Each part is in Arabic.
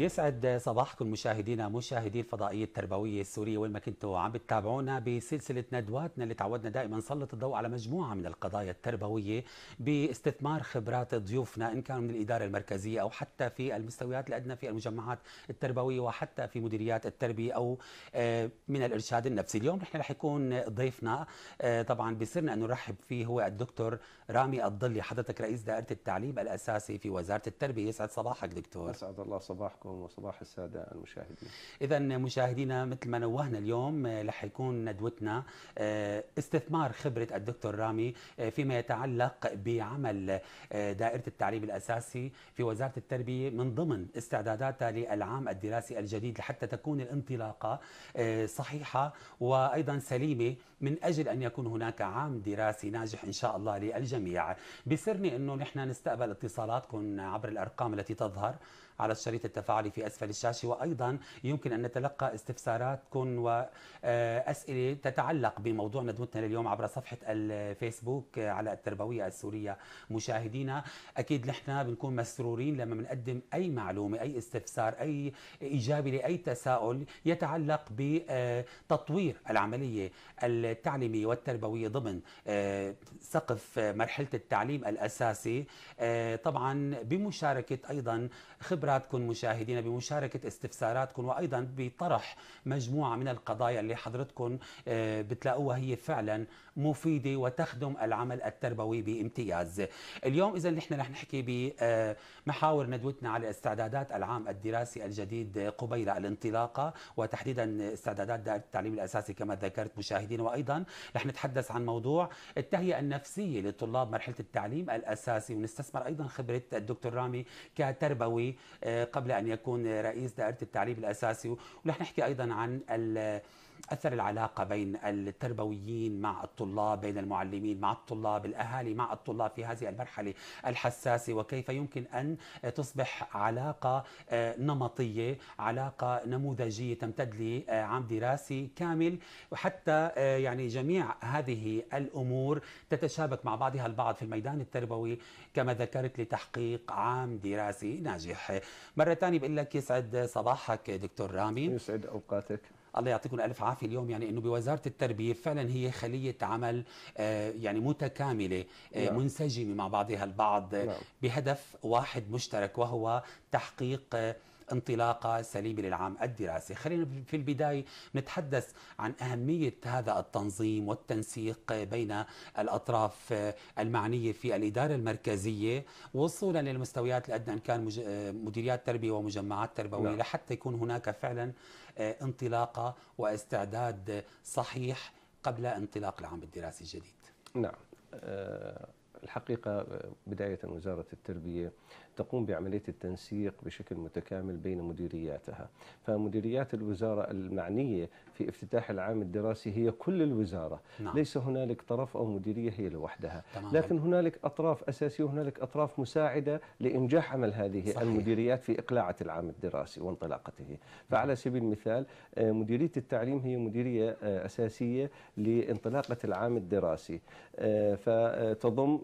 يسعد صباحكم مشاهدينا مشاهدي الفضائيه التربويه السوريه وين ما كنتوا عم بتتابعونا بسلسله ندواتنا اللي تعودنا دائما نسلط الضوء على مجموعه من القضايا التربويه باستثمار خبرات ضيوفنا ان كانوا من الاداره المركزيه او حتى في المستويات الادنى في المجمعات التربويه وحتى في مديريات التربيه او آه، من الارشاد النفسي، اليوم نحن رح يكون ضيفنا آه، طبعا بسرنا انه نرحب فيه هو الدكتور رامي الضلي حضرتك رئيس دائره التعليم الاساسي في وزاره التربيه يسعد صباحك دكتور. يسعد الله صباحكم عليكم وصباح السادة المشاهدين إذا مشاهدينا مثل ما نوهنا اليوم آه، رح يكون ندوتنا آه، استثمار خبرة الدكتور رامي آه، فيما يتعلق بعمل دائرة التعليم الأساسي في وزارة التربية من ضمن استعداداتها للعام الدراسي الجديد لحتى تكون الانطلاقة صحيحة وأيضا سليمة من أجل أن يكون هناك عام دراسي ناجح إن شاء الله للجميع بسرني أنه نحن نستقبل اتصالاتكم عبر الأرقام التي تظهر على الشريط التفاعلي في أسفل الشاشة وأيضا يمكن أن نتلقى استفساراتكم وأسئلة آه، تتعلق بموضوع ندوتنا لليوم عبر صفحة الفيسبوك آه، على التربوية السورية مشاهدينا أكيد نحن بنكون مسرورين لما بنقدم أي معلومة أي استفسار أي إجابة لأي تساؤل يتعلق بتطوير آه، العملية التعليمية والتربوية ضمن سقف مرحلة التعليم الأساسي طبعا بمشاركة أيضا خبرة خبراتكم مشاهدينا بمشاركة استفساراتكم وأيضا بطرح مجموعة من القضايا اللي حضرتكم آه، بتلاقوها هي فعلا مفيدة وتخدم العمل التربوي بامتياز اليوم إذا نحن رح نحكي بمحاور آه، ندوتنا على استعدادات العام الدراسي الجديد قبيل الانطلاقة وتحديدا استعدادات دائرة التعليم الأساسي كما ذكرت مشاهدين وأيضا رح نتحدث عن موضوع التهيئة النفسية لطلاب مرحلة التعليم الأساسي ونستثمر أيضا خبرة الدكتور رامي كتربوي آه، قبل أن يكون رئيس دائرة التعليم الأساسي ورح نحكي أيضا عن أثر العلاقة بين التربويين مع الطلاب بين المعلمين مع الطلاب الأهالي مع الطلاب في هذه المرحلة الحساسة وكيف يمكن أن تصبح علاقة آه، نمطية علاقة نموذجية تمتد لعام آه، دراسي كامل وحتى آه، يعني جميع هذه الأمور تتشابك مع بعضها البعض في الميدان التربوي كما ذكرت لتحقيق عام دراسي ناجح مرة ثانية بقول لك يسعد صباحك دكتور رامي يسعد أوقاتك الله يعطيكم الف عافيه اليوم يعني انه بوزاره التربيه فعلا هي خليه عمل آه، يعني متكامله آه، نعم. منسجمه مع بعضها البعض آه، نعم. بهدف واحد مشترك وهو تحقيق انطلاقة سليمة للعام الدراسي خلينا في البداية نتحدث عن أهمية هذا التنظيم والتنسيق بين الأطراف المعنية في الإدارة المركزية وصولا للمستويات الأدنى إن كان مديريات تربية ومجمعات تربوية نعم. لحتى يكون هناك فعلا آه، انطلاقه واستعداد صحيح قبل انطلاق العام الدراسي الجديد. نعم آه، الحقيقه آه، بدايه وزاره التربيه تقوم بعملية التنسيق بشكل متكامل بين مديرياتها فمديريات الوزارة المعنية في افتتاح العام الدراسي هي كل الوزارة نعم. ليس هنالك طرف أو مديرية هي لوحدها تمام. لكن هنالك أطراف أساسية وهنالك أطراف مساعدة لإنجاح عمل هذه صحيح. المديريات في إقلاعة العام الدراسي وانطلاقته فعلى سبيل المثال آه، مديرية التعليم هي مديرية آه، أساسية لانطلاقة العام الدراسي آه، فتضم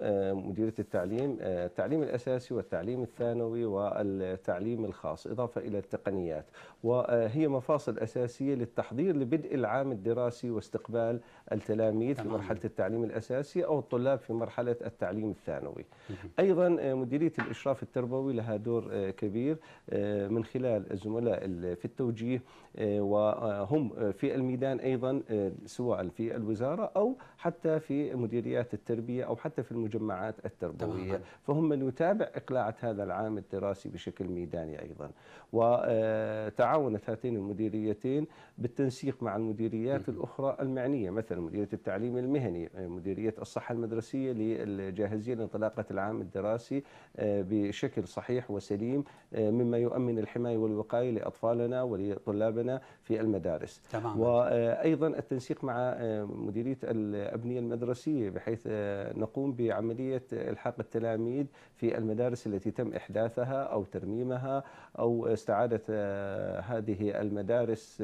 مديرية التعليم التعليم الأساسي والتعليم التعليم الثانوي والتعليم الخاص إضافة إلى التقنيات وهي مفاصل أساسية للتحضير لبدء العام الدراسي واستقبال التلاميذ في مرحلة التعليم الأساسي أو الطلاب في مرحلة التعليم الثانوي أيضا مديرية الإشراف التربوي لها دور آه، كبير آه، من خلال الزملاء في التوجيه آه، وهم في الميدان أيضا سواء في الوزارة أو حتى في مديريات التربية أو حتى في المجمعات التربوية فهم من يتابع إقلاعة هذا العام الدراسي بشكل ميداني أيضا وتعاونت هاتين المديريتين بالتنسيق مع المديريات الأخرى المعنية مثلا مديرية التعليم المهني مديرية الصحة المدرسية للجاهزية لانطلاقة العام الدراسي آه، بشكل صحيح وسليم آه، مما يؤمن الحماية والوقاية لأطفالنا ولطلابنا في المدارس تمام. وأيضا التنسيق مع آه، مديرية الأبنية المدرسية بحيث آه، نقوم بعملية إلحاق التلاميذ في المدارس التي تم إحداثها أو ترميمها أو استعادة آه، هذه المدارس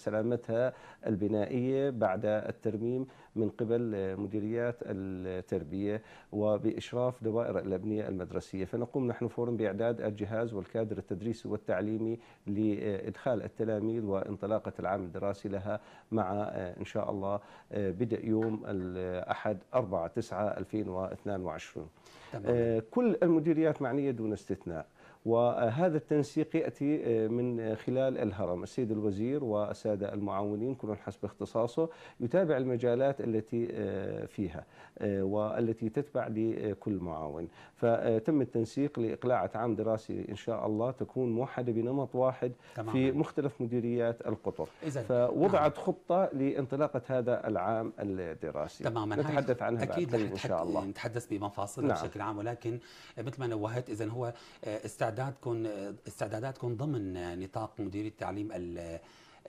سلامتها البنائية بعد الترميم من قبل آه، مديريات التربية وبإشراف دوائر الأبنية المدرسية فنقوم نحن فورا بإعداد الجهاز والكادر التدريسي والتعليمي لإدخال التلاميذ وانطلاقة العام الدراسي لها مع آه، إن شاء الله آه، بدء يوم الأحد 4 9 2022 تمام. كل المديريات معنية دون استثناء وهذا التنسيق ياتي آه، من خلال الهرم، السيد الوزير والساده المعاونين كل حسب اختصاصه يتابع المجالات التي آه، فيها آه، والتي تتبع لكل معاون، فتم التنسيق لاقلاع عام دراسي ان شاء الله تكون موحده بنمط واحد تمام. في مختلف مديريات القطر. إذن. فوضعت نعم. خطه لانطلاقه هذا العام الدراسي. تماما نتحدث عنها اكيد بعد ان شاء الله. نتحدث بمفاصل نعم. بشكل عام ولكن مثل ما نوهت اذا هو استعداد استعدادكم استعداداتكم ضمن نطاق مديريه التعليم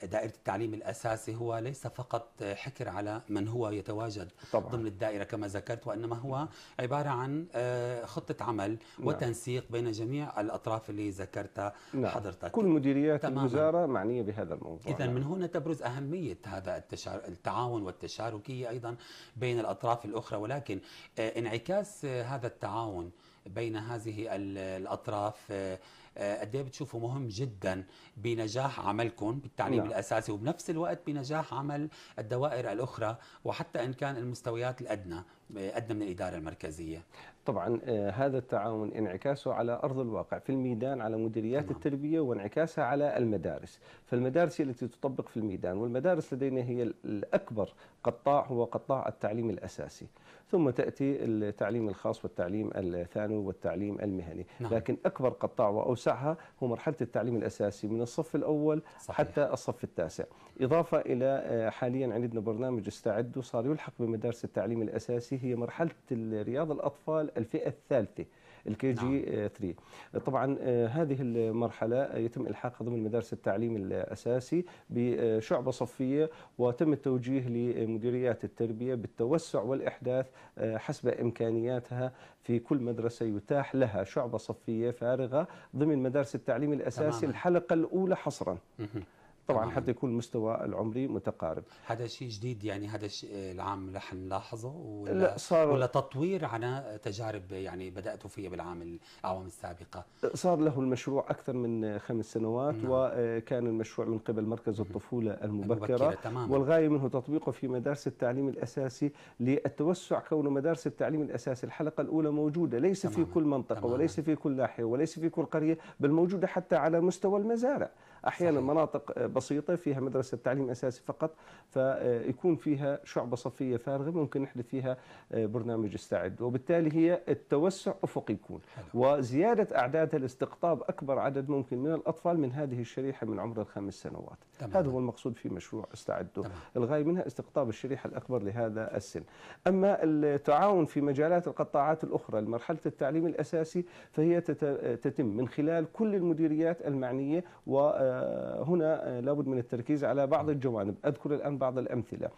دائرة التعليم الأساسي هو ليس فقط حكر على من هو يتواجد طبعا. ضمن الدائرة كما ذكرت وإنما هو عبارة عن آه، خطة عمل نعم. وتنسيق بين جميع الأطراف اللي ذكرتها نعم. حضرتك كل مديريات تماماً. الوزارة معنية بهذا الموضوع إذا نعم. من هنا تبرز أهمية هذا التشار... التعاون والتشاركية أيضا بين الأطراف الأخرى ولكن آه، انعكاس آه، هذا التعاون بين هذه الاطراف آه، آه، قد ايه بتشوفه مهم جدا بنجاح عملكم بالتعليم نعم. الاساسي وبنفس الوقت بنجاح عمل الدوائر الاخرى وحتى ان كان المستويات الادنى أدنى من الإدارة المركزية طبعا آه، هذا التعاون انعكاسه على أرض الواقع في الميدان على مديريات تمام. التربية وانعكاسها على المدارس فالمدارس التي تطبق في الميدان والمدارس لدينا هي الأكبر قطاع هو قطاع التعليم الأساسي ثم تأتي التعليم الخاص والتعليم الثانوي والتعليم المهني نعم. لكن أكبر قطاع وأوسعها هو مرحلة التعليم الأساسي من الصف الأول صحيح. حتى الصف التاسع إضافة إلى آه، حاليا عندنا برنامج استعد وصار يلحق بمدارس التعليم الأساسي هي مرحله رياض الاطفال الفئه الثالثه الكي جي 3 طبعا آه، هذه المرحله يتم الحاقها ضمن مدارس التعليم الاساسي بشعبه صفيه وتم التوجيه لمديريات التربيه بالتوسع والاحداث آه، حسب امكانياتها في كل مدرسه يتاح لها شعبه صفيه فارغه ضمن مدارس التعليم الاساسي تمام. الحلقه الاولى حصرا طبعا حتى يكون المستوى العمري متقارب هذا شيء جديد يعني هذا الشيء العام رح نلاحظه ولا لا صار ولا تطوير على تجارب يعني بداتوا فيها بالعام الاعوام السابقه صار له المشروع اكثر من خمس سنوات نعم. وكان المشروع من قبل مركز الطفوله المبكره, المبكرة تماما. والغايه منه تطبيقه في مدارس التعليم الاساسي للتوسع كون مدارس التعليم الاساسي الحلقه الاولى موجوده ليس تماما. في كل منطقه تماما. وليس في كل ناحيه وليس في كل قريه بل موجوده حتى على مستوى المزارع احيانا صحيح. مناطق بسيطه فيها مدرسه تعليم اساسي فقط فيكون فيها شعبه صفيه فارغه ممكن نحدث فيها آه، برنامج استعد وبالتالي هي التوسع افقي يكون وزياده اعدادها لاستقطاب اكبر عدد ممكن من الاطفال من هذه الشريحه من عمر الخمس سنوات تمام. هذا هو المقصود في مشروع استعدوا الغايه منها استقطاب الشريحه الاكبر لهذا السن اما التعاون في مجالات القطاعات الاخرى لمرحله التعليم الاساسي فهي تتم من خلال كل المديريات المعنيه و آه، آه، هنا آه، لابد من التركيز على بعض الجوانب أذكر الآن بعض الأمثلة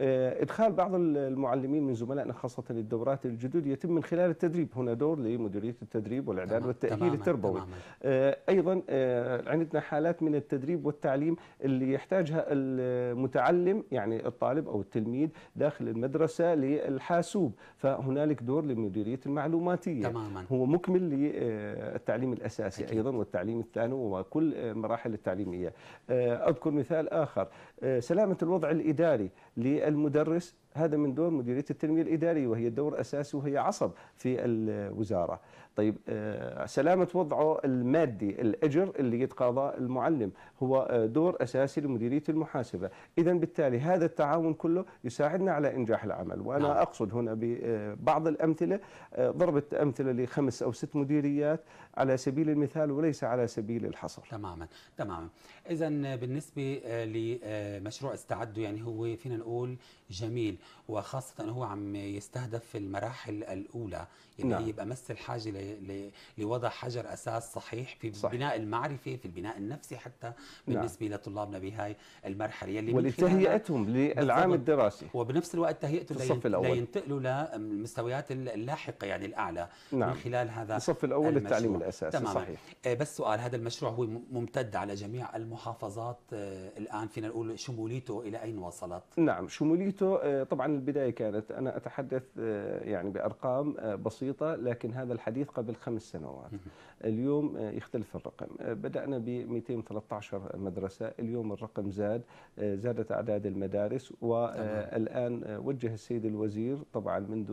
آه، ادخال بعض المعلمين من زملائنا خاصه الدورات الجدد يتم من خلال التدريب هنا دور لمديريه التدريب والاعداد والتاهيل التربوي تماماً. آه، ايضا آه، عندنا حالات من التدريب والتعليم اللي يحتاجها المتعلم يعني الطالب او التلميذ داخل المدرسه للحاسوب فهنالك دور لمديريه المعلوماتيه تماما. هو مكمل للتعليم الاساسي أكيد. ايضا والتعليم الثانوي وكل مراحل التعليميه اذكر مثال اخر آه، سلامة الوضع الإداري للمدرس هذا من دور مديريه التنميه الاداريه وهي دور اساسي وهي عصب في الوزاره. طيب آه، سلامه وضعه المادي الاجر اللي يتقاضاه المعلم هو آه، دور اساسي لمديريه المحاسبه، اذا بالتالي هذا التعاون كله يساعدنا على انجاح العمل، وانا نعم. اقصد هنا ببعض آه، الامثله ضربت امثله لخمس او ست مديريات على سبيل المثال وليس على سبيل الحصر. تماما تماما. اذا بالنسبه لمشروع استعدوا يعني هو فينا نقول جميل وخاصه هو عم يستهدف في المراحل الاولى يعني نعم. يبقى مس الحاجة ل... لوضع حجر اساس صحيح في صحيح. البناء المعرفي في البناء النفسي حتى نعم. بالنسبه نعم. لطلابنا بهاي المرحله يلي ولتهيئتهم للعام الدراسي وبنفس الوقت تهيئتهم لين... لينتقلوا للمستويات اللاحقه يعني الاعلى نعم. من خلال هذا الصف الاول المشروع. الاساسي تماما. صحيح آه، بس سؤال هذا المشروع هو ممتد على جميع المحافظات آه، الان فينا نقول شموليته الى اين وصلت؟ نعم شموليته آه، طبعا البداية كانت أنا أتحدث آه، يعني بأرقام آه، بسيطة لكن هذا الحديث قبل خمس سنوات اليوم آه، يختلف الرقم بدأنا ب 213 مدرسة اليوم الرقم زاد زادت أعداد المدارس والآن وجه السيد الوزير طبعا منذ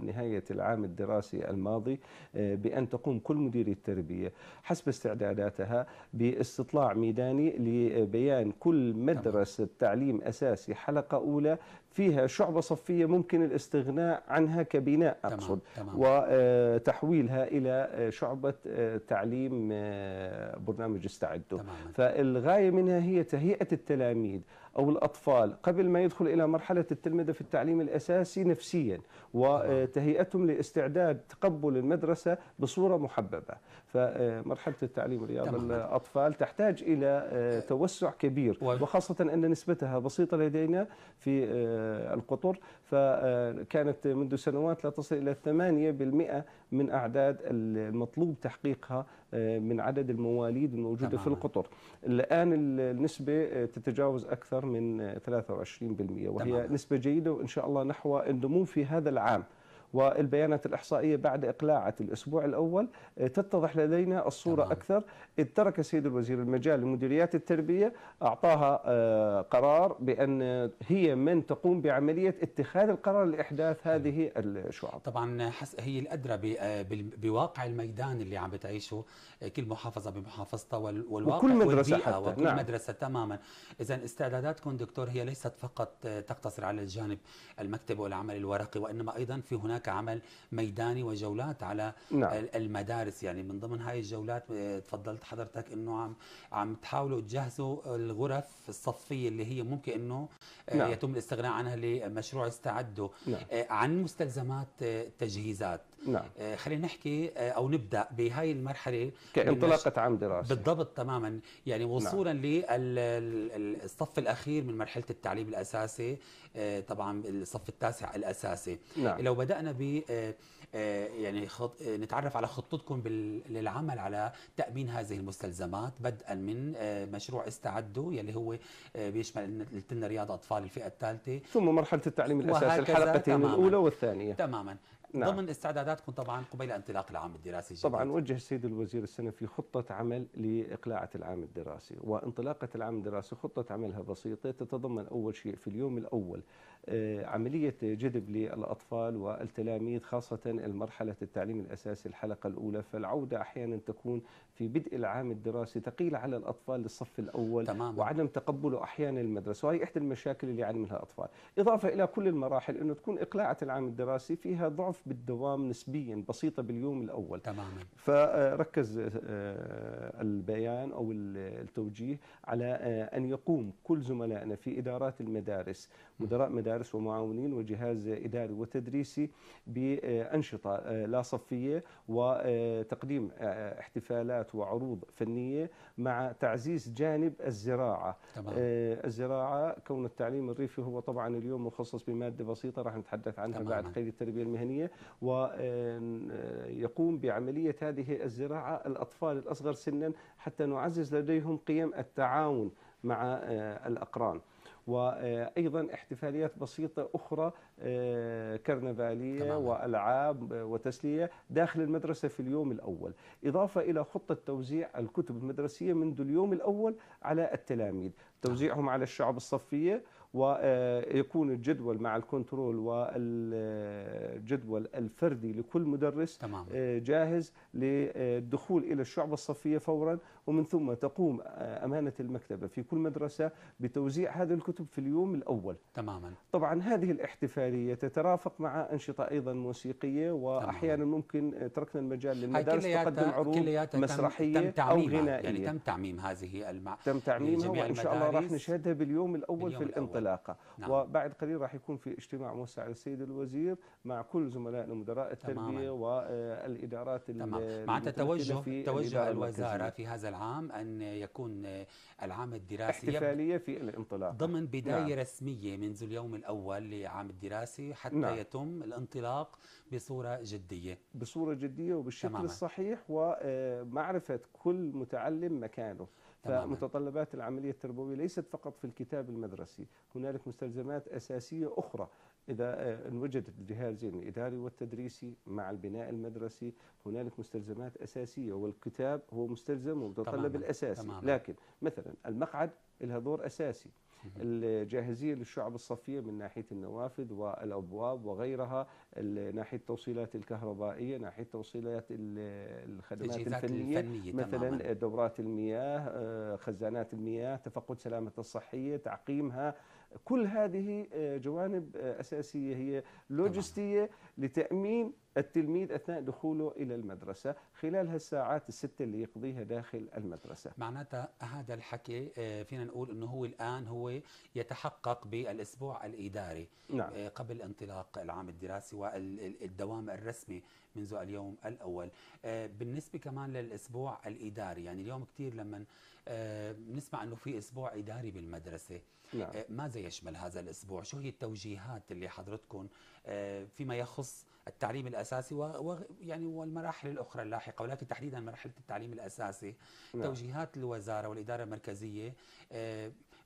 نهاية العام الدراسي الماضي بأن تقوم كل مديرية التربية حسب استعداداتها باستطلاع ميداني لبيان كل مدرسة تعليم أساسي حلقة أولى فيها شعبة صفية ممكن الاستغناء عنها كبناء أقصد تمام. تمام. آه، وتحويلها إلى آه، شعبة آه، تعليم برنامج استعدوا فالغاية منها هي تهيئة التلاميذ أو الأطفال قبل ما يدخل إلى مرحلة التلمذة في التعليم الأساسي نفسيا وتهيئتهم لاستعداد تقبل المدرسة بصورة محببة فمرحلة التعليم رياض الأطفال تحتاج إلى آه، توسع كبير وخاصة أن نسبتها بسيطة لدينا في آه، القطر فكانت منذ سنوات لا تصل إلى 8% من أعداد المطلوب تحقيقها آه، من عدد المواليد الموجودة طبعا. في القطر الآن النسبة آه، تتجاوز أكثر من 23% وهي طبعا. نسبة جيدة وإن شاء الله نحو النمو في هذا العام والبيانات الإحصائية بعد إقلاعة الأسبوع الأول آه، تتضح لدينا الصورة تمام. أكثر ترك السيد الوزير المجال لمديريات التربية أعطاها آه، قرار بأن هي من تقوم بعملية اتخاذ القرار لإحداث هذه الشعب طبعا هي الأدرى آه، بواقع الميدان اللي عم بتعيشه كل محافظة بمحافظتها والواقع وكل مدرسة حتى. وكل نعم. مدرسة تماما إذا استعداداتكم دكتور هي ليست فقط تقتصر على الجانب المكتب والعمل الورقي وإنما أيضا في هناك هناك عمل ميداني وجولات على نعم. المدارس يعني من ضمن هاي الجولات آه، تفضلت حضرتك انه عم عم تحاولوا تجهزوا الغرف الصفيه اللي هي ممكن انه آه، نعم. يتم الاستغناء عنها لمشروع استعدوا نعم. آه، عن مستلزمات تجهيزات نعم آه، خلينا نحكي آه، او نبدا بهاي المرحله كانطلاقه عام دراسي بالضبط تماما يعني وصولا نعم. للصف الاخير من مرحله التعليم الاساسي آه، طبعا الصف التاسع الاساسي نعم. لو بدانا ب يعني خط... نتعرف على خطتكم بال... للعمل على تامين هذه المستلزمات بدءا من مشروع استعدوا يلي هو بيشمل قلت رياض اطفال الفئه الثالثه ثم مرحله التعليم الاساسي الحلقتين الاولى والثانيه تماما نعم. ضمن استعداداتكم طبعا قبيل انطلاق العام الدراسي الجديد طبعا وجه السيد الوزير السنه في خطه عمل لاقلاعه العام الدراسي وانطلاقه العام الدراسي خطه عملها بسيطه تتضمن اول شيء في اليوم الاول آه، عملية جذب للأطفال والتلاميذ خاصة المرحلة التعليم الأساسي الحلقة الأولى فالعودة أحيانا تكون في بدء العام الدراسي ثقيلة على الأطفال للصف الأول تماما. وعدم تقبله أحيانا المدرسة وهي إحدى المشاكل اللي يعاني منها الأطفال إضافة إلى كل المراحل أنه تكون إقلاعة العام الدراسي فيها ضعف بالدوام نسبيا بسيطة باليوم الأول تماما. فركز آه، البيان أو التوجيه على آه، أن يقوم كل زملائنا في إدارات المدارس مدراء مدارس مدارس ومعاونين وجهاز إداري وتدريسي بأنشطة آه، لا صفية وتقديم آه، احتفالات وعروض فنية مع تعزيز جانب الزراعة تمام. آه، الزراعة كون التعليم الريفي هو طبعا اليوم مخصص بمادة بسيطة راح نتحدث عنها تمام. بعد قيد التربية المهنية ويقوم بعملية هذه الزراعة الأطفال الأصغر سنا حتى نعزز لديهم قيم التعاون مع الأقران وايضا احتفاليات بسيطه اخرى آه، كرنفاليه تمام. والعاب آه، وتسليه داخل المدرسه في اليوم الاول، اضافه الى خطه توزيع الكتب المدرسيه منذ اليوم الاول على التلاميذ، توزيعهم على الشعب الصفيه ويكون آه، الجدول مع الكنترول والجدول الفردي لكل مدرس تمام. جاهز للدخول الى الشعب الصفيه فورا ومن ثم تقوم أمانة المكتبة في كل مدرسة بتوزيع هذه الكتب في اليوم الأول تماما طبعا هذه الاحتفالية تترافق مع أنشطة أيضا موسيقية وأحيانا ممكن تركنا المجال للمدارس تقدم عروض مسرحية تم أو يعني غنائية يعني تم تعميم هذه المع... تم تعميمها وإن شاء الله راح نشهدها باليوم الأول باليوم في الانطلاقة نعم. وبعد قليل راح يكون في اجتماع موسع للسيد الوزير مع كل زملائنا مدراء التربية تماماً. والإدارات تمام معناتها توجه توجه الوزارة في هذا العام أن يكون العام الدراسي احتفالية في الانطلاق ضمن نعم. بداية نعم. رسمية منذ اليوم الأول لعام الدراسي حتى نعم. يتم الانطلاق بصورة جدية بصورة جدية وبالشكل تماما. الصحيح ومعرفة آه، كل متعلم مكانه فمتطلبات العملية التربوية ليست فقط في الكتاب المدرسي هنالك مستلزمات أساسية أخرى إذا آه، وجد الجهازين الإداري والتدريسي مع البناء المدرسي هنالك مستلزمات أساسية والكتاب هو مستلزم ومتطلب الأساسي تماماً. لكن مثلا المقعد لها دور أساسي الجاهزية للشعب الصفية من ناحية النوافذ والأبواب وغيرها ناحية التوصيلات الكهربائية ناحية توصيلات الخدمات الفنية, الفنية مثلا تماماً. دورات المياه آه، خزانات المياه تفقد سلامة الصحية تعقيمها كل هذه آه، جوانب آه، أساسية هي لوجستية لتأمين التلميذ أثناء دخوله إلى المدرسة خلال هالساعات الستة اللي يقضيها داخل المدرسة معناتها هذا الحكي آه، فينا نقول أنه هو الآن هو يتحقق بالأسبوع الإداري نعم. قبل انطلاق العام الدراسي والدوام الرسمي منذ اليوم الأول بالنسبة كمان للأسبوع الإداري يعني اليوم كثير لما آه، بنسمع انه في اسبوع اداري بالمدرسه نعم. آه، ماذا يشمل هذا الاسبوع شو هي التوجيهات اللي حضرتكم آه، فيما يخص التعليم الاساسي ويعني والمراحل الاخرى اللاحقه ولكن تحديدا مرحله التعليم الاساسي نعم. توجيهات الوزاره والاداره المركزيه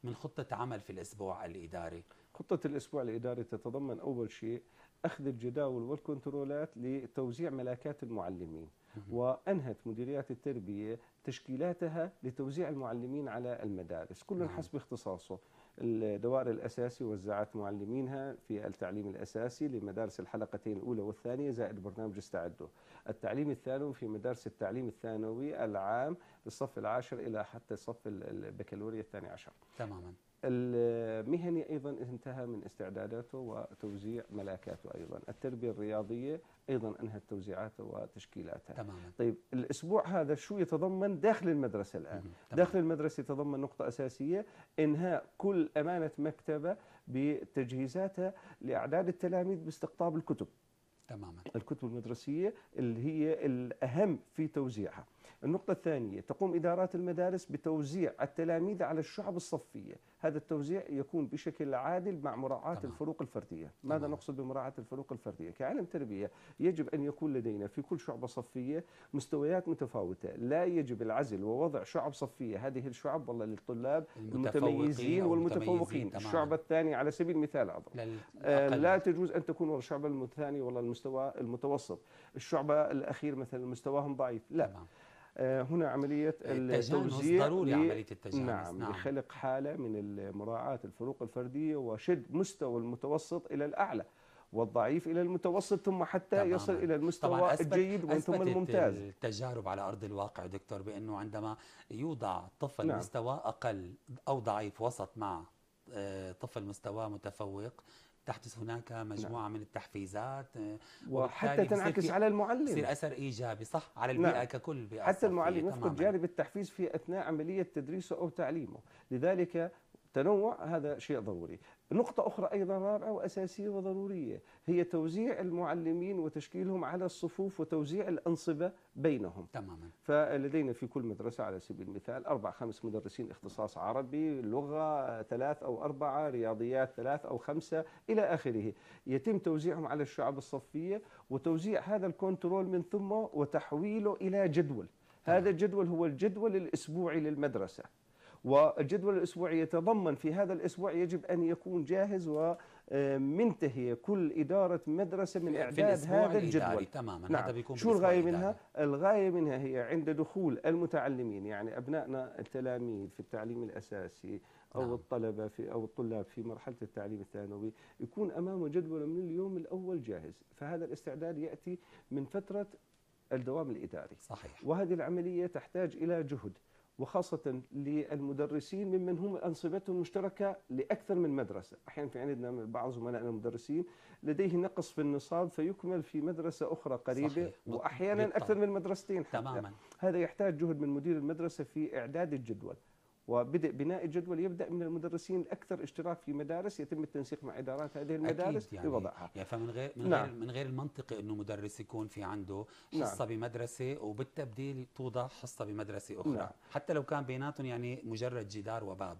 من خطه عمل في الاسبوع الاداري خطه الاسبوع الاداري تتضمن اول شيء اخذ الجداول والكنترولات لتوزيع ملاكات المعلمين وانهت مديريات التربيه تشكيلاتها لتوزيع المعلمين على المدارس كل نعم. حسب اختصاصه الدوائر الأساسي وزعت معلمينها في التعليم الأساسي لمدارس الحلقتين الأولى والثانية زائد برنامج استعدوا التعليم الثانوي في مدارس التعليم الثانوي العام الصف العاشر إلى حتى صف البكالوريا الثاني عشر تماما المهني ايضا انتهى من استعداداته وتوزيع ملاكاته ايضا، التربيه الرياضيه ايضا انهت توزيعاتها وتشكيلاتها. تماما. طيب الاسبوع هذا شو يتضمن داخل المدرسه الان؟ داخل المدرسه يتضمن نقطه اساسيه انهاء كل امانه مكتبه بتجهيزاتها لاعداد التلاميذ باستقطاب الكتب. تماما. الكتب المدرسيه اللي هي الاهم في توزيعها. النقطة الثانية تقوم إدارات المدارس بتوزيع التلاميذ على الشعب الصفية هذا التوزيع يكون بشكل عادل مع مراعاة طبعا. الفروق الفردية ماذا طبعا. نقصد بمراعاة الفروق الفردية كعلم تربية يجب أن يكون لدينا في كل شعبة صفية مستويات متفاوتة لا يجب العزل ووضع شعب صفية هذه الشعب والله للطلاب المتميزين والمتفوقين الشعبة الثانية على سبيل المثال أضرب آه، لا تجوز أن تكون الشعبة الثانية والله المستوى المتوسط الشعبة الأخير مثلا مستواهم ضعيف لا طبعا. آه، هنا عملية التوزيع ضروري عملية التجانس نعم, نعم لخلق حالة من مراعاة الفروق الفردية وشد مستوى المتوسط إلى الأعلى والضعيف الى المتوسط ثم حتى طبعاً. يصل الى المستوى الجيد ثم الممتاز التجارب على ارض الواقع دكتور بانه عندما يوضع طفل نعم. مستوى اقل او ضعيف وسط مع آه، طفل مستواه متفوق تحدث هناك مجموعه نعم. من التحفيزات آه، وحتى تنعكس على المعلم يصير اثر ايجابي صح على البيئه نعم. ككل حتى المعلم يفقد جانب التحفيز في اثناء عمليه تدريسه او تعليمه لذلك تنوع هذا شيء ضروري نقطة أخرى أيضا رابعة وأساسية وضرورية هي توزيع المعلمين وتشكيلهم على الصفوف وتوزيع الأنصبة بينهم تماما فلدينا في كل مدرسة على سبيل المثال أربع خمس مدرسين اختصاص عربي لغة ثلاث أو أربعة رياضيات ثلاث أو خمسة إلى آخره يتم توزيعهم على الشعب الصفية وتوزيع هذا الكنترول من ثم وتحويله إلى جدول هذا الجدول هو الجدول الأسبوعي للمدرسة والجدول الأسبوعي يتضمن في هذا الأسبوع يجب أن يكون جاهز ومنتهي كل إدارة مدرسة من إعداد هذا الجدول تماما نعم. هذا بيكون شو الغاية منها؟ الغاية منها هي عند دخول المتعلمين يعني أبنائنا التلاميذ في التعليم الأساسي أو نعم. الطلبة في أو الطلاب في مرحلة التعليم الثانوي يكون أمامه جدول من اليوم الأول جاهز فهذا الاستعداد يأتي من فترة الدوام الإداري صحيح وهذه العملية تحتاج إلى جهد وخاصة للمدرسين ممن هم أنصبتهم مشتركة لأكثر من مدرسة أحيانا في عندنا بعض زملائنا المدرسين لديه نقص في النصاب فيكمل في مدرسة أخرى قريبة صحيح. وأحيانا بالطبع. أكثر من مدرستين حتى. تماما هذا يحتاج جهد من مدير المدرسة في إعداد الجدول وبدء بناء الجدول يبدا من المدرسين الاكثر اشتراك في مدارس يتم التنسيق مع ادارات هذه المدارس أكيد يعني لوضعها يعني فمن غير من نعم. غير من غير المنطقي انه مدرس يكون في عنده نعم. حصه نعم. بمدرسه وبالتبديل توضع حصه بمدرسه اخرى نعم. حتى لو كان بيناتهم يعني مجرد جدار وباب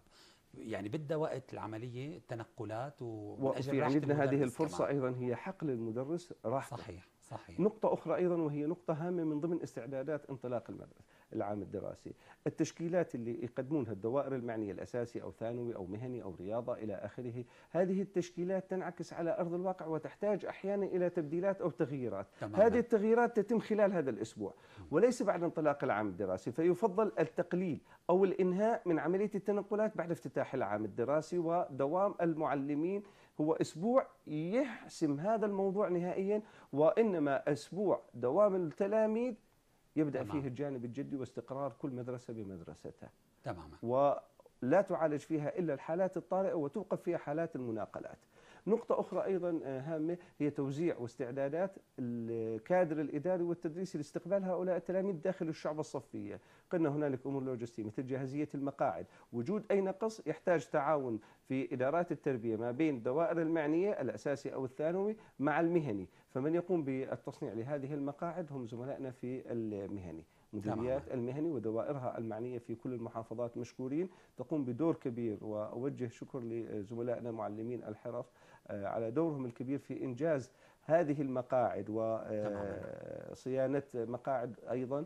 يعني بدها وقت العمليه التنقلات وفي عندنا هذه الفرصه كمان. ايضا هي حقل المدرس راحته صحيح صحيح نقطه اخرى ايضا وهي نقطه هامه من ضمن استعدادات انطلاق المدرسه العام الدراسي التشكيلات اللي يقدمونها الدوائر المعنية الأساسي أو ثانوي أو مهني أو رياضة إلى آخره هذه التشكيلات تنعكس على أرض الواقع وتحتاج أحيانا إلى تبديلات أو تغييرات تمام. هذه التغييرات تتم خلال هذا الأسبوع وليس بعد انطلاق العام الدراسي فيفضل التقليل أو الإنهاء من عملية التنقلات بعد افتتاح العام الدراسي ودوام المعلمين هو أسبوع يحسم هذا الموضوع نهائيا وإنما أسبوع دوام التلاميذ يبدأ تمام. فيه الجانب الجدي واستقرار كل مدرسة بمدرستها تماما ولا تعالج فيها إلا الحالات الطارئة وتوقف فيها حالات المناقلات نقطة أخرى أيضا آه، هامة هي توزيع واستعدادات الكادر الإداري والتدريسي لاستقبال هؤلاء التلاميذ داخل الشعب الصفية قلنا هنالك أمور لوجستية مثل جاهزية المقاعد وجود أي نقص يحتاج تعاون في إدارات التربية ما بين الدوائر المعنية الأساسي أو الثانوي مع المهني فمن يقوم بالتصنيع لهذه المقاعد هم زملائنا في المهني مديريات نعم. المهني ودوائرها المعنية في كل المحافظات مشكورين تقوم بدور كبير وأوجه شكر لزملائنا معلمين الحرف آه، على دورهم الكبير في إنجاز هذه المقاعد وصيانة آه، مقاعد أيضا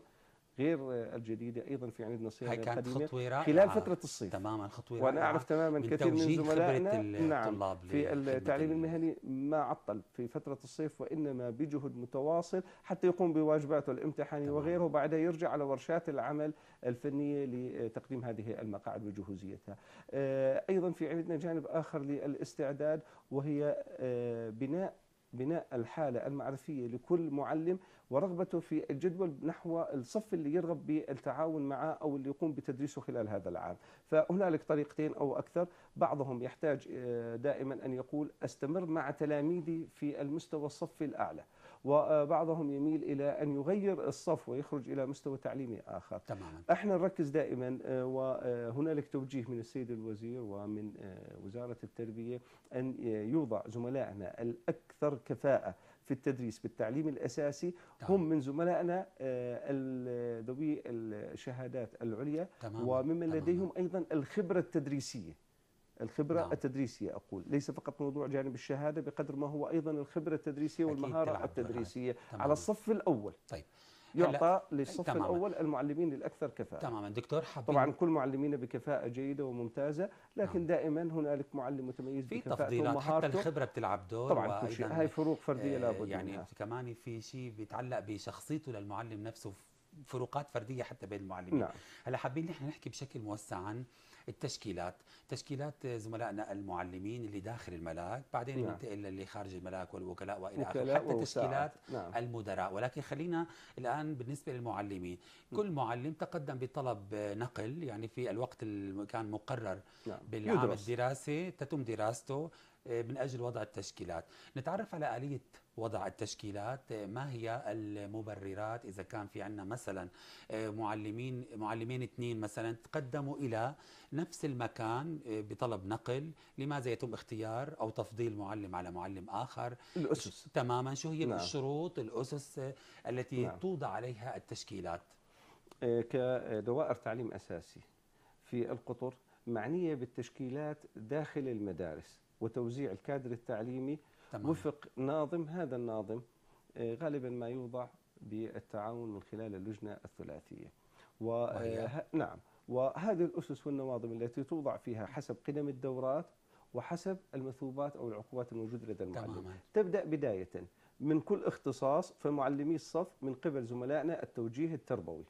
غير الجديده ايضا في عندنا صيغه هاي كانت خطوه رائعه خلال فتره الصيف تماما خطوه رائعه وانا اعرف تماما من كثير من زملائنا نعم في التعليم المهني ما عطل في فتره الصيف وانما بجهد متواصل حتى يقوم بواجباته الامتحانيه وغيره وبعدها يرجع على ورشات العمل الفنيه لتقديم هذه المقاعد وجهوزيتها. آه، ايضا في عندنا جانب اخر للاستعداد وهي آه، بناء بناء الحالة المعرفية لكل معلم ورغبته في الجدول نحو الصف اللي يرغب بالتعاون معه او اللي يقوم بتدريسه خلال هذا العام، فهنالك طريقتين او اكثر، بعضهم يحتاج آه، دائما ان يقول استمر مع تلاميذي في المستوى الصف الاعلى، وبعضهم يميل الى ان يغير الصف ويخرج الى مستوى تعليمي اخر. تماما. احنا نركز دائما آه، وهنالك آه، توجيه من السيد الوزير ومن وزاره التربيه ان يوضع زملائنا الاكثر كفاءه في التدريس بالتعليم الأساسي طبعا. هم من زملائنا آه، ذوي الشهادات العليا طبعا. وممن طبعا. لديهم أيضا الخبرة التدريسية الخبرة نعم. التدريسية أقول ليس فقط موضوع جانب الشهادة بقدر ما هو أيضا الخبرة التدريسية والمهارة التدريسية على الصف الأول طيب يعطى للصف تماماً. الاول المعلمين الاكثر كفاءه تماما دكتور حبيب طبعا كل معلمين بكفاءه جيده وممتازه لكن نعم. دائما هنالك معلم متميز في تفضيلات حتى الخبره بتلعب دور طبعا كل شيء هاي فروق فرديه آه، لابد يعني منها. كمان في شيء بيتعلق بشخصيته للمعلم نفسه فروقات فرديه حتى بين المعلمين نعم. هلا حابين نحن نحكي بشكل موسع عن التشكيلات تشكيلات زملائنا المعلمين اللي داخل الملاك بعدين نعم. ننتقل للي خارج الملاك والوكلاء والى اخره حتى تشكيلات نعم. المدراء ولكن خلينا الان بالنسبه للمعلمين كل معلم تقدم بطلب نقل يعني في الوقت اللي كان مقرر نعم. بالعام يدرس. الدراسي تتم دراسته آه، من أجل وضع التشكيلات نتعرف على آلية وضع التشكيلات آه، ما هي المبررات إذا كان في عندنا مثلا آه، معلمين معلمين اثنين مثلا تقدموا إلى نفس المكان بطلب نقل لماذا يتم اختيار أو تفضيل معلم على معلم آخر الأسس تماما شو هي نعم. الشروط الأسس التي نعم. توضع عليها التشكيلات كدوائر تعليم أساسي في القطر معنية بالتشكيلات داخل المدارس وتوزيع الكادر التعليمي تمام. وفق ناظم هذا الناظم آه، غالبا ما يوضع بالتعاون من خلال اللجنة الثلاثية و... آه، نعم وهذه الأسس والنواظم التي توضع فيها حسب قيم الدورات وحسب المثوبات أو العقوبات الموجودة لدى المعلم تمام. تبدأ بداية من كل اختصاص فمعلمي الصف من قبل زملائنا التوجيه التربوي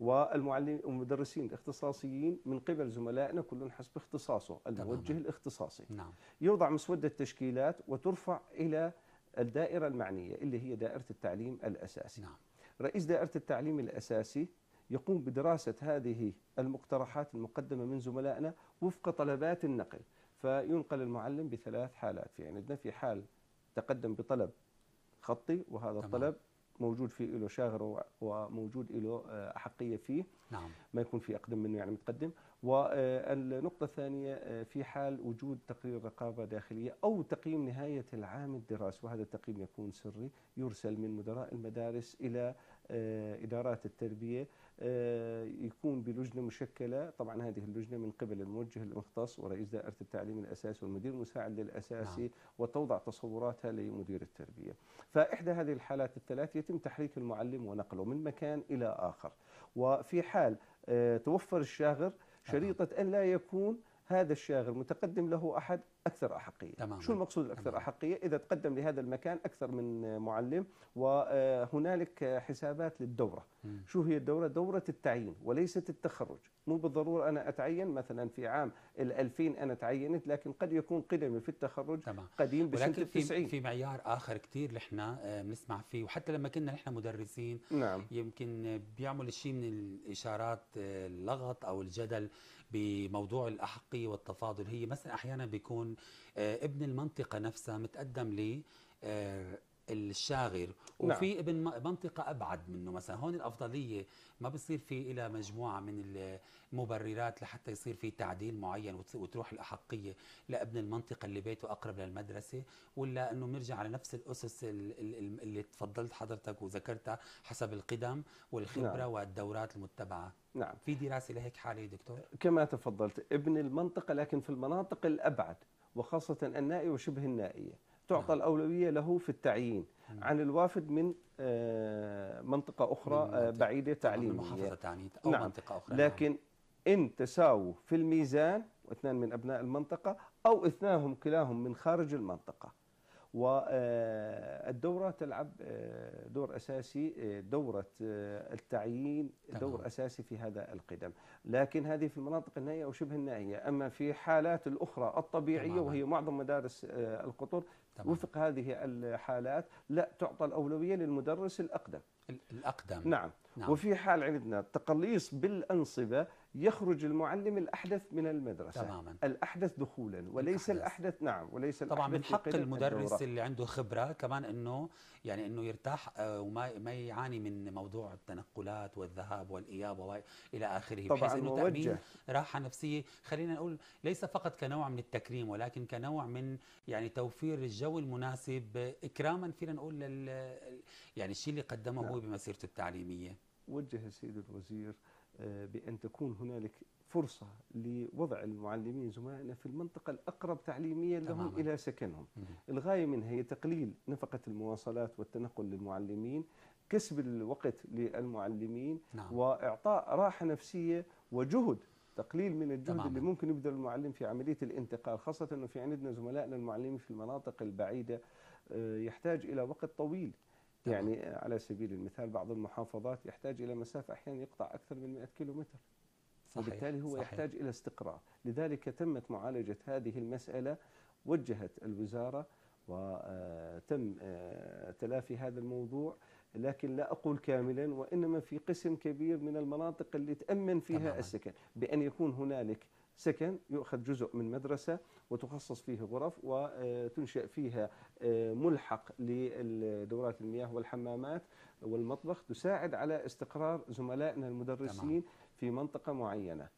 والمعلمين والمدرسين الاختصاصيين من قبل زملائنا كل حسب اختصاصه الموجه تمام. الاختصاصي نعم. يوضع مسودة تشكيلات وترفع إلى الدائرة المعنية اللي هي دائرة التعليم الأساسي نعم. رئيس دائرة التعليم الأساسي يقوم بدراسة هذه المقترحات المقدمة من زملائنا وفق طلبات النقل فينقل المعلم بثلاث حالات في عندنا في حال تقدم بطلب خطي وهذا الطلب موجود فيه له شاغر وموجود له آه، احقيه فيه نعم ما يكون في اقدم منه يعني متقدم والنقطه آه، الثانيه آه، في حال وجود تقرير رقابه داخليه او تقييم نهايه العام الدراسي وهذا التقييم يكون سري يرسل من مدراء المدارس الى ادارات التربيه يكون بلجنه مشكله طبعا هذه اللجنه من قبل الموجه المختص ورئيس دائره التعليم الاساسي والمدير المساعد للاساسي نعم. وتوضع تصوراتها لمدير التربيه فاحدى هذه الحالات الثلاث يتم تحريك المعلم ونقله من مكان الى اخر وفي حال آه، توفر الشاغر نعم. شريطه ان لا يكون هذا الشاغل متقدم له أحد أكثر أحقية تمام. شو المقصود الأكثر تمام. أحقية إذا تقدم لهذا المكان أكثر من معلم وهنالك حسابات للدورة م. شو هي الدورة؟ دورة التعيين وليست التخرج مو بالضرورة أنا أتعين مثلا في عام ال2000 أنا تعينت لكن قد يكون قدمي في التخرج تمام. قديم بسنة ولكن في, في معيار آخر كثير نحن آه، بنسمع فيه وحتى لما كنا نحن مدرسين نعم. يمكن بيعمل شيء من الإشارات آه، اللغط أو الجدل بموضوع الأحقية والتفاضل هي مثلا أحيانا بيكون آه، ابن المنطقة نفسها متقدم لي آه، الشاغر وفي نعم. ابن منطقه ابعد منه مثلا هون الافضليه ما بصير في إلى مجموعه من المبررات لحتى يصير في تعديل معين وتروح الاحقيه لابن المنطقه اللي بيته اقرب للمدرسه ولا انه بنرجع على نفس الاسس اللي تفضلت حضرتك وذكرتها حسب القدم والخبره نعم. والدورات المتبعه نعم في دراسه لهيك حاله دكتور كما تفضلت ابن المنطقه لكن في المناطق الابعد وخاصه النائي وشبه النائيه تعطى الأولوية له في التعيين عن الوافد من آه، منطقة أخرى آه، بعيدة تعليمية محافظة أو نعم. منطقة أخرى لكن إن تساووا في الميزان واثنان من أبناء المنطقة أو اثناهم كلاهم من خارج المنطقة والدورة تلعب آه، دور أساسي آه، دورة آه، التعيين دور أساسي في هذا القدم لكن هذه في المناطق النائية أو شبه النائية أما في حالات الأخرى الطبيعية وهي معظم مدارس القطر وفق هذه الحالات لا تعطى الأولوية للمدرس الأقدم الأقدم نعم نعم. وفي حال عندنا تقليص بالأنصبة يخرج المعلم الأحدث من المدرسة تماما الأحدث دخولا وليس الأحدث, الأحدث نعم وليس طبعا من حق المدرس الدورة. اللي عنده خبرة كمان أنه يعني أنه يرتاح آه، وما ما يعاني من موضوع التنقلات والذهاب والإياب إلى آخره طبعا بحيث أنه تأمين راحة نفسية خلينا نقول ليس فقط كنوع من التكريم ولكن كنوع من يعني توفير الجو المناسب إكراما فينا نقول لل يعني الشيء اللي قدمه نعم. هو بمسيرته التعليمية وجه السيد الوزير آه، بأن تكون هنالك فرصة لوضع المعلمين زملائنا في المنطقة الأقرب تعليميا لهم إلى سكنهم الغاية منها هي تقليل نفقة المواصلات والتنقل للمعلمين كسب الوقت للمعلمين نعم. وإعطاء راحة نفسية وجهد تقليل من الجهد تمام. اللي ممكن يبذل المعلم في عمليه الانتقال خاصه انه في عندنا زملائنا المعلمين في المناطق البعيده آه، يحتاج الى وقت طويل يعني على سبيل المثال بعض المحافظات يحتاج إلى مسافة أحيانا يقطع أكثر من 100 كيلومتر صحيح وبالتالي هو صحيح يحتاج إلى استقرار لذلك تمت معالجة هذه المسألة وجهت الوزارة وتم آه، آه، تلافي هذا الموضوع لكن لا أقول كاملا وإنما في قسم كبير من المناطق اللي تأمن فيها تماما. السكن بأن يكون هنالك سكن يؤخذ جزء من مدرسة وتخصص فيه غرف وتنشأ فيها آه، ملحق لدورات المياه والحمامات والمطبخ تساعد على استقرار زملائنا المدرسين في منطقة معينة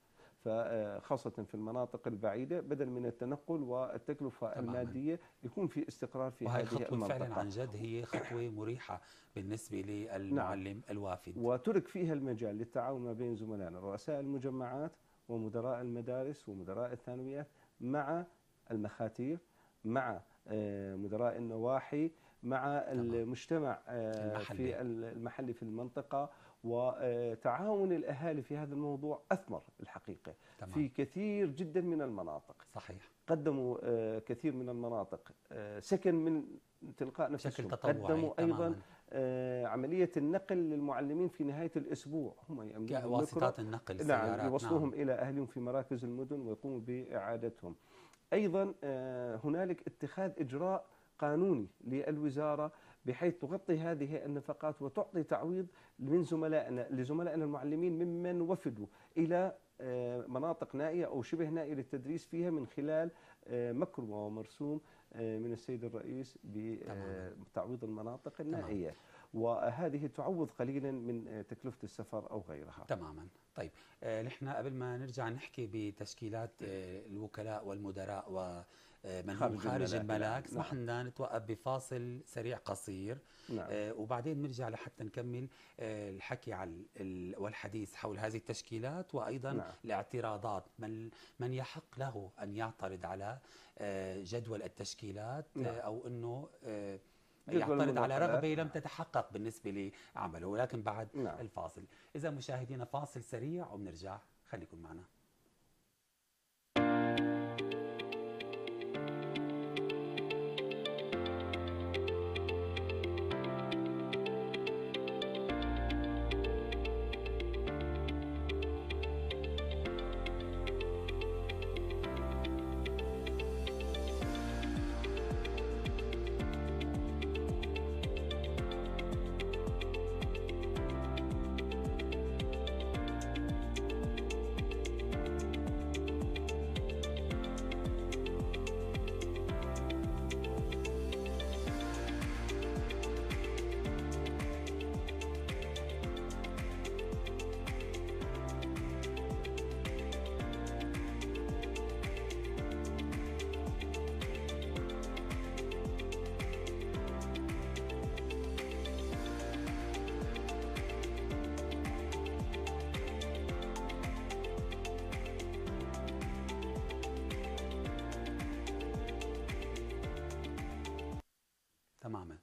فخاصة في المناطق البعيدة بدل من التنقل والتكلفة تماماً. المادية يكون في استقرار في هذه خطوة المنطقة فعلا عن جد هي خطوة مريحة بالنسبة نعم. للمعلم نعم. الوافد وترك فيها المجال للتعاون ما بين زملائنا رؤساء المجمعات ومدراء المدارس ومدراء الثانويات مع المخاتير مع آه، مدراء النواحي مع المجتمع آه، المحلي. في المحلي في المنطقة وتعاون آه، الأهالي في هذا الموضوع أثمر الحقيقة في كثير جدا من المناطق صحيح قدموا كثير من المناطق سكن من تلقاء نفسهم قدموا أيضا عملية النقل للمعلمين في نهاية الأسبوع هم كواسطات النقل نعم, نعم. يوصلوهم نعم. إلى أهلهم في مراكز المدن ويقوموا بإعادتهم أيضا آه، هنالك اتخاذ إجراء قانوني للوزارة بحيث تغطي هذه النفقات وتعطي تعويض من زملائنا لزملائنا المعلمين ممن وفدوا إلى آه، مناطق نائية أو شبه نائية للتدريس فيها من خلال آه، مكر ومرسوم من السيد الرئيس بتعويض المناطق النائية وهذه تعوض قليلا من آه، تكلفة السفر أو غيرها تماما طيب آه، نحن قبل ما نرجع نحكي بتشكيلات آه، الوكلاء والمدراء ومن هم خارج الملاك نعم. لنا نتوقف بفاصل سريع قصير نعم. وبعدين نرجع لحتى نكمل الحكي على والحديث حول هذه التشكيلات وأيضا نعم. الاعتراضات من, من يحق له أن يعترض على جدول التشكيلات نعم. أو أنه يعترض على رغبة لم تتحقق بالنسبة لعمله ولكن بعد نعم. الفاصل إذا مشاهدينا فاصل سريع وبنرجع خليكم معنا تماما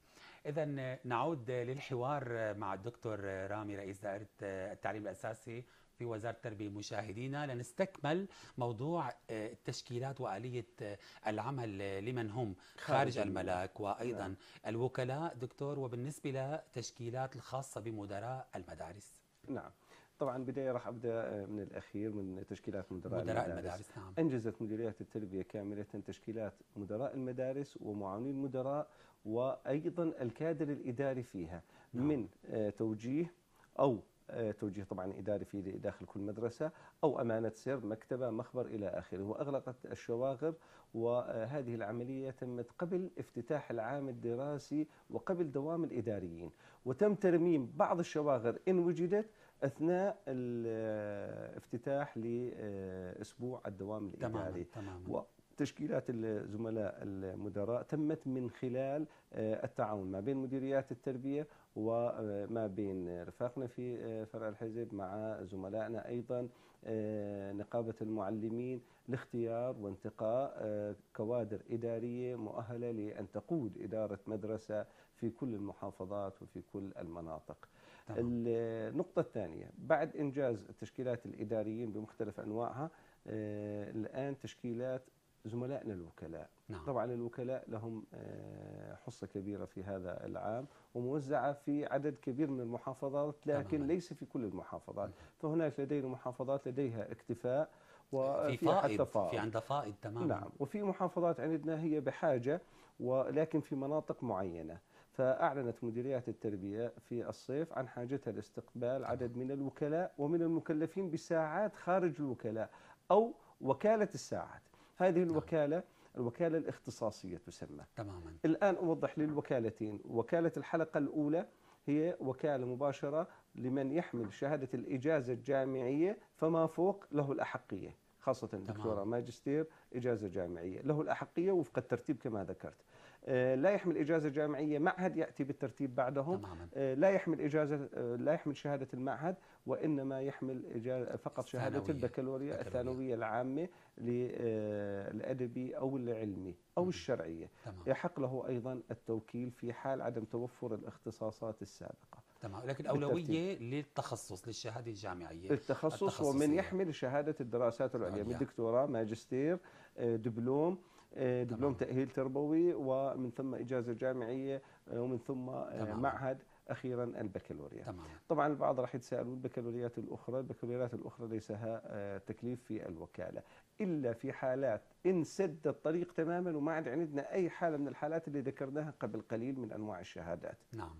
اذا نعود للحوار مع الدكتور رامي رئيس دائره التعليم الاساسي في وزاره التربيه مشاهدينا لنستكمل موضوع التشكيلات واليه العمل لمن هم خارج الملاك وايضا نعم. الوكلاء دكتور وبالنسبه لتشكيلات الخاصه بمدراء المدارس نعم طبعا بدايه راح ابدا من الاخير من تشكيلات مدراء, مدراء المدارس. المدارس نعم. انجزت مديريات التربيه كامله تشكيلات مدراء المدارس ومعاونين المدراء وأيضا الكادر الإداري فيها نعم. من آه، توجيه أو آه، توجيه طبعا إداري في داخل كل مدرسة أو أمانة سر مكتبة مخبر إلى آخره وأغلقت الشواغر وهذه العملية تمت قبل افتتاح العام الدراسي وقبل دوام الإداريين وتم ترميم بعض الشواغر إن وجدت أثناء الافتتاح آه، لأسبوع الدوام الإداري تماما تماما. تشكيلات الزملاء المدراء تمت من خلال آه، التعاون ما بين مديريات التربية وما آه، بين رفاقنا في آه، فرع الحزب مع زملائنا أيضا نقابة المعلمين لاختيار وانتقاء كوادر إدارية مؤهلة لأن تقود إدارة مدرسة في كل المحافظات وفي كل المناطق طبعا. النقطة الثانية بعد إنجاز التشكيلات الإداريين بمختلف أنواعها الآن تشكيلات زملائنا الوكلاء نعم. طبعا الوكلاء لهم آه، حصة كبيرة في هذا العام وموزعة في عدد كبير من المحافظات لكن طبعا. ليس في كل المحافظات فهناك لدينا محافظات لديها اكتفاء وفي في فائد, حتى فائد في عندها فائض تماما نعم وفي محافظات عندنا هي بحاجة ولكن في مناطق معينة فأعلنت مديريات التربية في الصيف عن حاجتها لاستقبال عدد من الوكلاء ومن المكلفين بساعات خارج الوكلاء أو وكالة الساعات هذه نعم. الوكالة الوكالة الاختصاصية تسمى تماما الآن أوضح للوكالتين وكالة الحلقة الأولى هي وكالة مباشرة لمن يحمل شهادة الإجازة الجامعية فما فوق له الأحقية خاصة دكتوراه ماجستير إجازة جامعية له الأحقية وفق الترتيب كما ذكرت آه، لا يحمل إجازة جامعية معهد يأتي بالترتيب بعدهم آه، لا يحمل إجازة آه، لا يحمل شهادة المعهد وإنما يحمل فقط شهادة البكالوريا الثانوية العامة للأدبي أو العلمي أو الشرعية تمام. يحق له أيضا التوكيل في حال عدم توفر الاختصاصات السابقة تمام لكن أولوية للتخصص للشهادة الجامعية التخصص ومن يحمل شهادة الدراسات العليا من دكتوراه ماجستير دبلوم آه، دبلوم تاهيل تربوي ومن ثم اجازه جامعيه آه، ومن ثم آه، تمام. معهد اخيرا البكالوريا تمام. طبعا البعض راح يتساءل البكالوريات الاخرى البكالوريات الاخرى ليس لها تكليف في الوكاله الا في حالات انسد الطريق تماما وما عاد عندنا اي حاله من الحالات اللي ذكرناها قبل قليل من انواع الشهادات نعم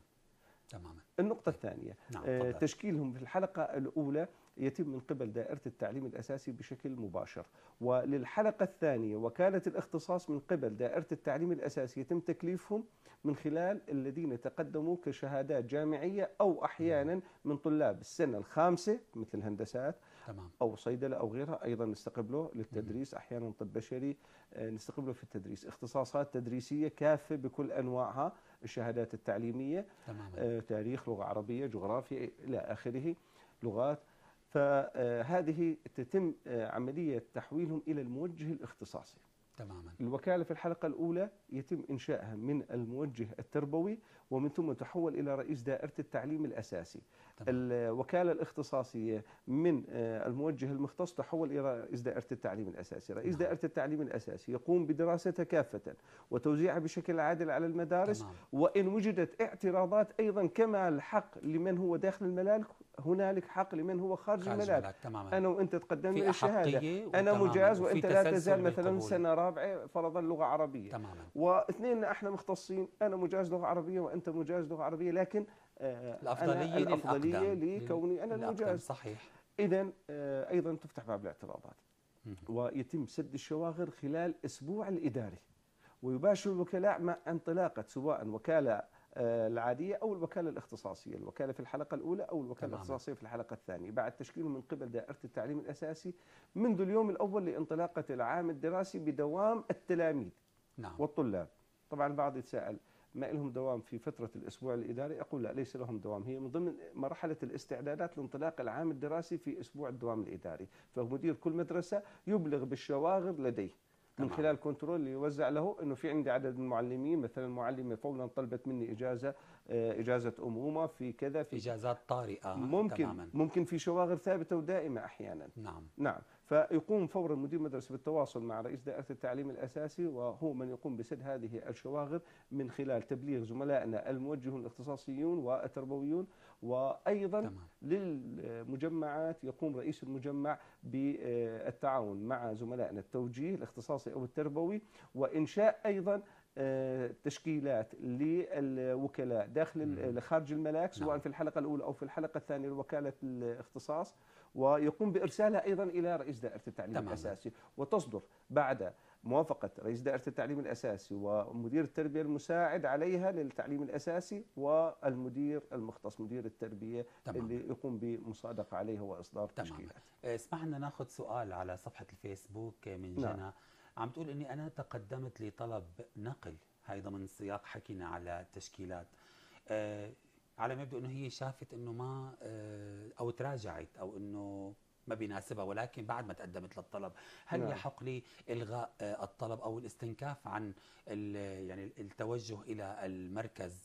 تماما النقطه الثانيه نعم. تشكيلهم في الحلقه الاولى يتم من قبل دائرة التعليم الأساسي بشكل مباشر وللحلقة الثانية وكالة الاختصاص من قبل دائرة التعليم الأساسي يتم تكليفهم من خلال الذين تقدموا كشهادات جامعية أو أحيانا نعم. من طلاب السنة الخامسة مثل الهندسات تمام. أو صيدلة أو غيرها أيضا نستقبله للتدريس أحيانا طب بشري آه، نستقبله في التدريس اختصاصات تدريسية كافة بكل أنواعها الشهادات التعليمية تماما. آه، تاريخ لغة عربية جغرافيا إلى آخره لغات فهذه تتم آه، عملية تحويلهم إلى الموجه الاختصاصي تماما الوكالة في الحلقة الأولى يتم إنشائها من الموجه التربوي ومن ثم تحول إلى رئيس دائرة التعليم الأساسي تمام. الوكالة الاختصاصية من آه، الموجه المختص تحول إلى رئيس دائرة التعليم الأساسي رئيس نعم. دائرة التعليم الأساسي يقوم بدراستها كافة وتوزيعها بشكل عادل على المدارس تمام. وإن وجدت اعتراضات أيضا كما الحق لمن هو داخل الملالك هنالك حق لمن هو خارج الملاك انا وانت تقدمنا الشهاده انا مجاز وانت لا تزال مثلا سنه رابعه فرضا لغه عربيه تماما واثنين احنا مختصين انا مجاز لغه عربيه وانت مجاز لغه عربيه لكن آه الافضليه أنا الافضليه لكوني انا المجاز صحيح اذا آه ايضا تفتح باب الاعتراضات ويتم سد الشواغر خلال اسبوع الاداري ويباشر الوكلاء مع انطلاقه سواء وكاله آه، العادية أو الوكالة الاختصاصية الوكالة في الحلقة الأولى أو الوكالة تمام. الاختصاصية في الحلقة الثانية بعد تشكيله من قبل دائرة التعليم الأساسي منذ اليوم الأول لانطلاقة العام الدراسي بدوام التلاميذ نعم. والطلاب طبعا البعض يتساءل ما لهم دوام في فترة الأسبوع الإداري أقول لا ليس لهم دوام هي من ضمن مرحلة الاستعدادات لانطلاق العام الدراسي في أسبوع الدوام الإداري فمدير كل مدرسة يبلغ بالشواغر لديه من خلال كنترول اللي يوزع له انه في عندي عدد من المعلمين مثلا معلمه فورا طلبت مني اجازه آه، اجازه امومه في كذا في اجازات طارئه ممكن تماما. ممكن في شواغر ثابته ودائمه احيانا نعم نعم فيقوم فورا مدير مدرسه بالتواصل مع رئيس دائره التعليم الاساسي وهو من يقوم بسد هذه الشواغر من خلال تبليغ زملائنا الموجهون الاختصاصيون والتربويون وأيضا تمام. للمجمعات يقوم رئيس المجمع بالتعاون مع زملائنا التوجيه الاختصاصي أو التربوي وإنشاء أيضا آه، تشكيلات للوكلاء داخل خارج الملاك سواء نعم. في الحلقه الاولى او في الحلقه الثانيه لوكاله الاختصاص ويقوم بارسالها ايضا الى رئيس دائره التعليم تمام. الاساسي وتصدر بعد موافقة رئيس دائرة التعليم الأساسي ومدير التربية المساعد عليها للتعليم الأساسي والمدير المختص مدير التربية تمام. اللي يقوم بمصادقة عليها وإصدار تمام. تشكيلات إيه، اسمحنا ناخذ سؤال على صفحة الفيسبوك من نعم. جنى نعم. عم تقول أني أنا تقدمت لطلب نقل هاي ضمن سياق حكينا على التشكيلات أه على ما يبدو أنه هي شافت أنه ما أه أو تراجعت أو أنه ما بيناسبها ولكن بعد ما تقدمت للطلب هل نعم. يحق لي الغاء آه، الطلب او الاستنكاف عن يعني التوجه الى المركز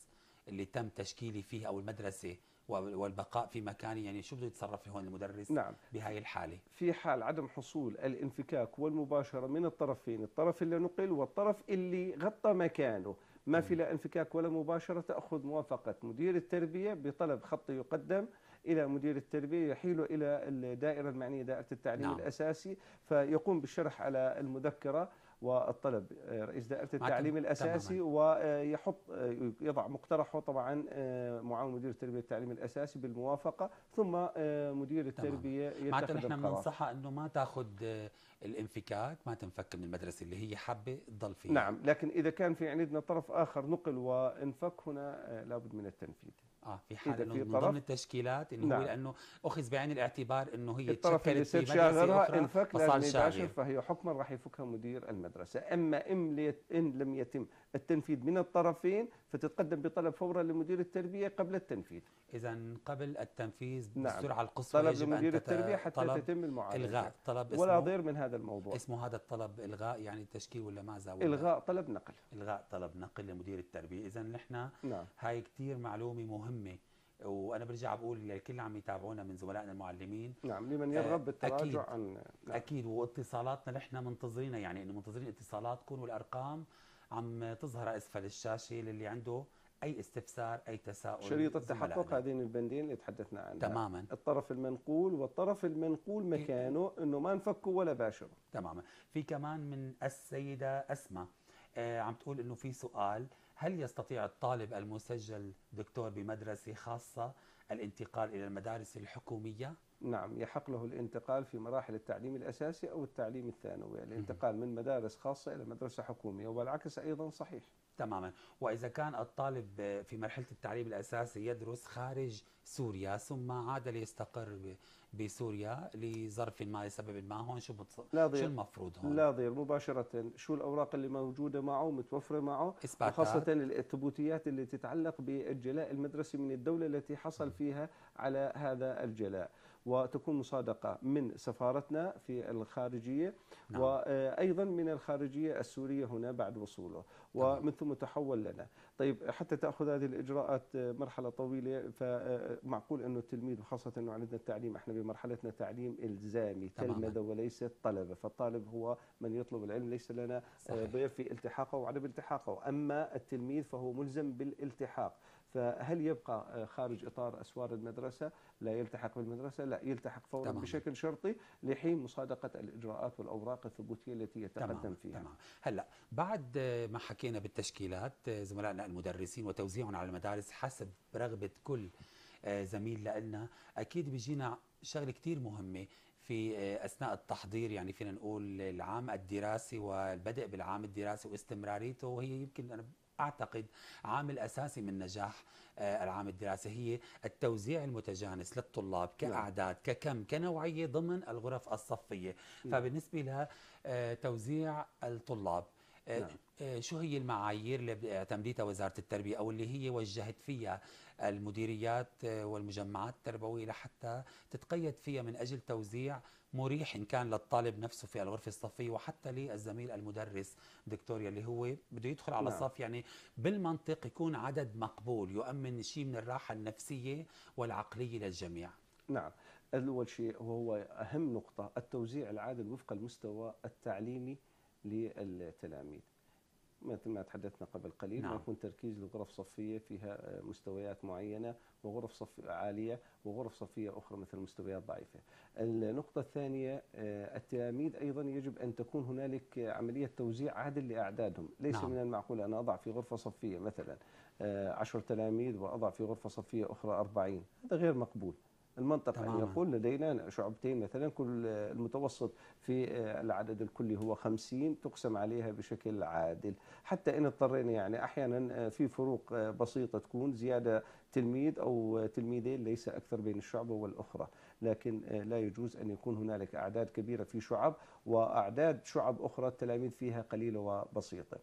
اللي تم تشكيلي فيه او المدرسه والبقاء في مكاني يعني شو بده يتصرف هون المدرس نعم. بهاي الحاله في حال عدم حصول الانفكاك والمباشره من الطرفين الطرف اللي نقل والطرف اللي غطى مكانه ما في لا انفكاك ولا مباشره تاخذ موافقه مدير التربيه بطلب خطي يقدم إلى مدير التربية يحيله إلى الدائرة المعنية دائرة التعليم نعم. الأساسي فيقوم بالشرح على المذكرة والطلب رئيس دائرة التعليم الأساسي تماما. ويحط يضع مقترحه طبعا آه، معاون مدير التربية التعليم الأساسي بالموافقة ثم آه، مدير التربية يتخذ معناته نحن بننصحها أنه ما تأخذ آه، الانفكاك ما تنفك من المدرسة اللي هي حابة تضل فيها نعم لكن إذا كان في عندنا طرف آخر نقل وانفك هنا لابد من التنفيذ اه في إيه حال انه من ضمن التشكيلات انه نعم. لانه اخذ بعين الاعتبار انه هي الطرف اللي صير شاغرها ان لازم فهي حكما راح يفكها مدير المدرسه اما ان لم يتم التنفيذ من الطرفين فتتقدم بطلب فورا لمدير التربيه قبل التنفيذ. اذا قبل التنفيذ نعم. بالسرعه القصوى طلب لمدير التربيه حتى تتم المعالجه. الغاء طلب ولا ضير من هذا الموضوع. اسمه هذا الطلب الغاء يعني تشكيل ولا ماذا؟ ولا الغاء طلب نقل. الغاء طلب نقل لمدير التربيه، اذا نحن نعم. هاي كثير معلومه مهمه. وانا برجع بقول للكل عم يتابعونا من زملائنا المعلمين نعم لمن يرغب آه، بالتراجع أكيد عن نعم. اكيد واتصالاتنا نحن منتظرينها يعني انه منتظرين اتصالاتكم والارقام عم تظهر اسفل الشاشه للي عنده اي استفسار اي تساؤل شريط التحقق هذين البندين اللي تحدثنا عنها تماما الطرف المنقول والطرف المنقول مكانه انه ما نفكه ولا باشره تماما في كمان من السيده اسماء آه عم تقول انه في سؤال هل يستطيع الطالب المسجل دكتور بمدرسه خاصه الانتقال الى المدارس الحكوميه نعم يحق له الانتقال في مراحل التعليم الأساسي أو التعليم الثانوي الانتقال من مدارس خاصة إلى مدرسة حكومية والعكس أيضا صحيح تماما وإذا كان الطالب في مرحلة التعليم الأساسي يدرس خارج سوريا ثم عاد ليستقر بسوريا لظرف ما لسبب ما هون شو بتص... لا شو المفروض هون؟ لا ضير مباشرة شو الأوراق اللي موجودة معه متوفرة معه إثباتات. وخاصة الثبوتيات اللي تتعلق بالجلاء المدرسي من الدولة التي حصل فيها على هذا الجلاء وتكون مصادقه من سفارتنا في الخارجيه نعم. وايضا من الخارجيه السوريه هنا بعد وصوله ومن ثم تحول لنا طيب حتى تاخذ هذه الاجراءات مرحله طويله فمعقول انه التلميذ وخاصه انه عندنا التعليم احنا بمرحلتنا تعليم الزامي تلمذ وليس طلبه فالطالب هو من يطلب العلم ليس لنا آه، ضير في التحاقه وعدم التحاقه اما التلميذ فهو ملزم بالالتحاق فهل يبقى آه، خارج إطار أسوار المدرسة لا يلتحق بالمدرسة لا يلتحق فورا تمام. بشكل شرطي لحين مصادقة الإجراءات والأوراق الثبوتية التي يتقدم تمام. فيها تمام. هلأ بعد ما حكينا بالتشكيلات آه، زملائنا المدرسين وتوزيعهم على المدارس حسب رغبة كل آه، زميل لنا أكيد بيجينا شغلة كثير مهمة في اثناء التحضير يعني فينا نقول العام الدراسي والبدء بالعام الدراسي واستمراريته وهي يمكن انا اعتقد عامل اساسي من نجاح آه، العام الدراسي هي التوزيع المتجانس للطلاب نعم. كاعداد ككم كنوعيه ضمن الغرف الصفيه نعم. فبالنسبه لها آه، توزيع الطلاب آه، نعم. شو هي المعايير اللي اعتمدتها وزاره التربيه او اللي هي وجهت فيها المديريات والمجمعات التربويه لحتى تتقيد فيها من اجل توزيع مريح إن كان للطالب نفسه في الغرفة الصفية وحتى للزميل المدرس دكتور يلي هو بده يدخل على نعم. الصف صف يعني بالمنطق يكون عدد مقبول يؤمن شيء من الراحة النفسية والعقلية للجميع نعم أول شيء وهو أهم نقطة التوزيع العادل وفق المستوى التعليمي للتلاميذ مثل ما تحدثنا قبل قليل نعم. يكون تركيز لغرف صفيه فيها آه، مستويات معينه وغرف صف عاليه وغرف صفيه اخرى مثل مستويات ضعيفه. النقطه الثانيه آه، التلاميذ ايضا يجب ان تكون هنالك عمليه توزيع عادل لاعدادهم، ليس نعم. من المعقول ان اضع في غرفه صفيه مثلا 10 آه، تلاميذ واضع في غرفه صفيه اخرى 40 هذا غير مقبول المنطقة أن يقول لدينا شعبتين مثلا كل المتوسط في آه، العدد الكلي هو 50 تقسم عليها بشكل عادل حتى إن اضطرينا يعني أحيانا آه، في فروق آه، بسيطة تكون زيادة تلميذ أو تلميذين ليس أكثر بين الشعبة والأخرى لكن لا يجوز أن يكون هنالك أعداد كبيرة في شعب وأعداد شعب أخرى التلاميذ فيها قليلة وبسيطة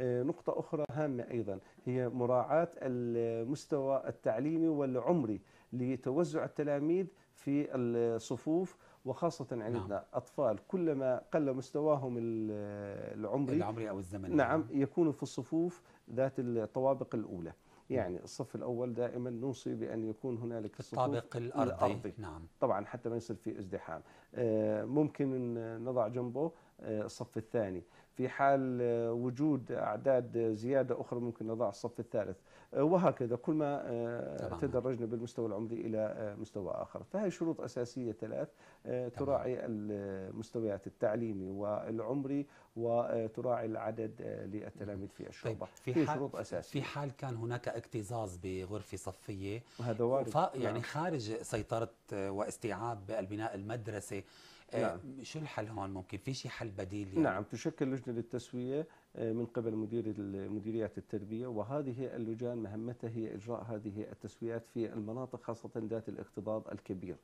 نقطة أخرى هامة أيضا هي مراعاة المستوى التعليمي والعمري لتوزع التلاميذ في الصفوف وخاصة عندنا نعم. أطفال كلما قل مستواهم العمري العمري أو الزمني نعم يكونوا في الصفوف ذات الطوابق الأولى يعني الصف الأول دائما نوصي بأن يكون هنالك الطابق الأرضي, الأرضي نعم طبعا حتى ما يصير في ازدحام آه، ممكن نضع جنبه آه، الصف الثاني في حال آه، وجود أعداد زيادة أخرى ممكن نضع الصف الثالث وهكذا كل ما تدرجنا بالمستوى العمري إلى مستوى آخر فهي شروط أساسية ثلاث تراعي المستويات التعليمي والعمري وتراعي العدد آه، للتلاميذ في طيب، الشعبة طيب في, في شروط أساسية في حال كان هناك اكتظاظ بغرفة صفية هذا وارد ف... يعني نعم. خارج سيطرة آه، واستيعاب البناء المدرسي آه، نعم. شو الحل هون ممكن في شيء حل بديل يعني؟ نعم تشكل لجنة للتسوية من قبل مدير مديريات التربية وهذه اللجان مهمتها هي إجراء هذه التسويات في المناطق خاصة ذات الاكتظاظ الكبير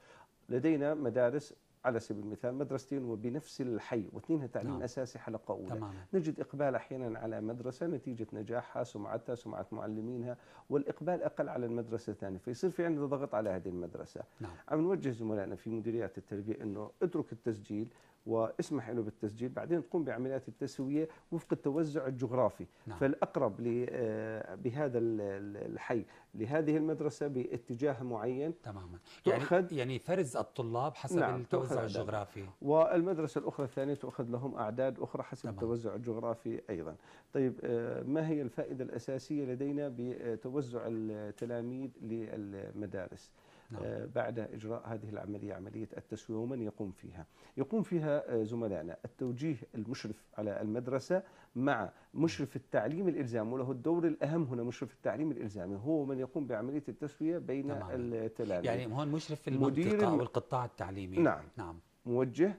لدينا مدارس على سبيل المثال مدرستين وبنفس الحي واثنينها تعليم نعم. أساسي حلقة أولى تماما. نجد إقبال أحيانا على مدرسة نتيجة نجاحها سمعتها سمعة معلمينها والإقبال أقل على المدرسة الثانية فيصير في عندنا ضغط على هذه المدرسة نعم. عم نوجه زملائنا في مديريات التربية أنه اترك التسجيل واسمح له بالتسجيل بعدين تقوم بعمليات التسوية وفق التوزع الجغرافي نعم. فالأقرب آه، بهذا الحي لهذه المدرسة باتجاه معين تماما يعني, يعني فرز الطلاب حسب نعم التوزع الجغرافي والمدرسة الأخرى الثانية تؤخذ لهم أعداد أخرى حسب تمام. التوزع الجغرافي أيضا طيب آه، ما هي الفائدة الأساسية لدينا بتوزع التلاميذ للمدارس نعم. آه، بعد إجراء هذه العملية عملية التسوية ومن يقوم فيها يقوم فيها آه، زملائنا التوجيه المشرف على المدرسة مع مشرف التعليم الإلزامي وله الدور الأهم هنا مشرف التعليم الإلزامي هو من يقوم بعملية التسوية بين نعم. التلاميذ يعني هون مشرف المنطقة أو القطاع التعليمي نعم, نعم. موجه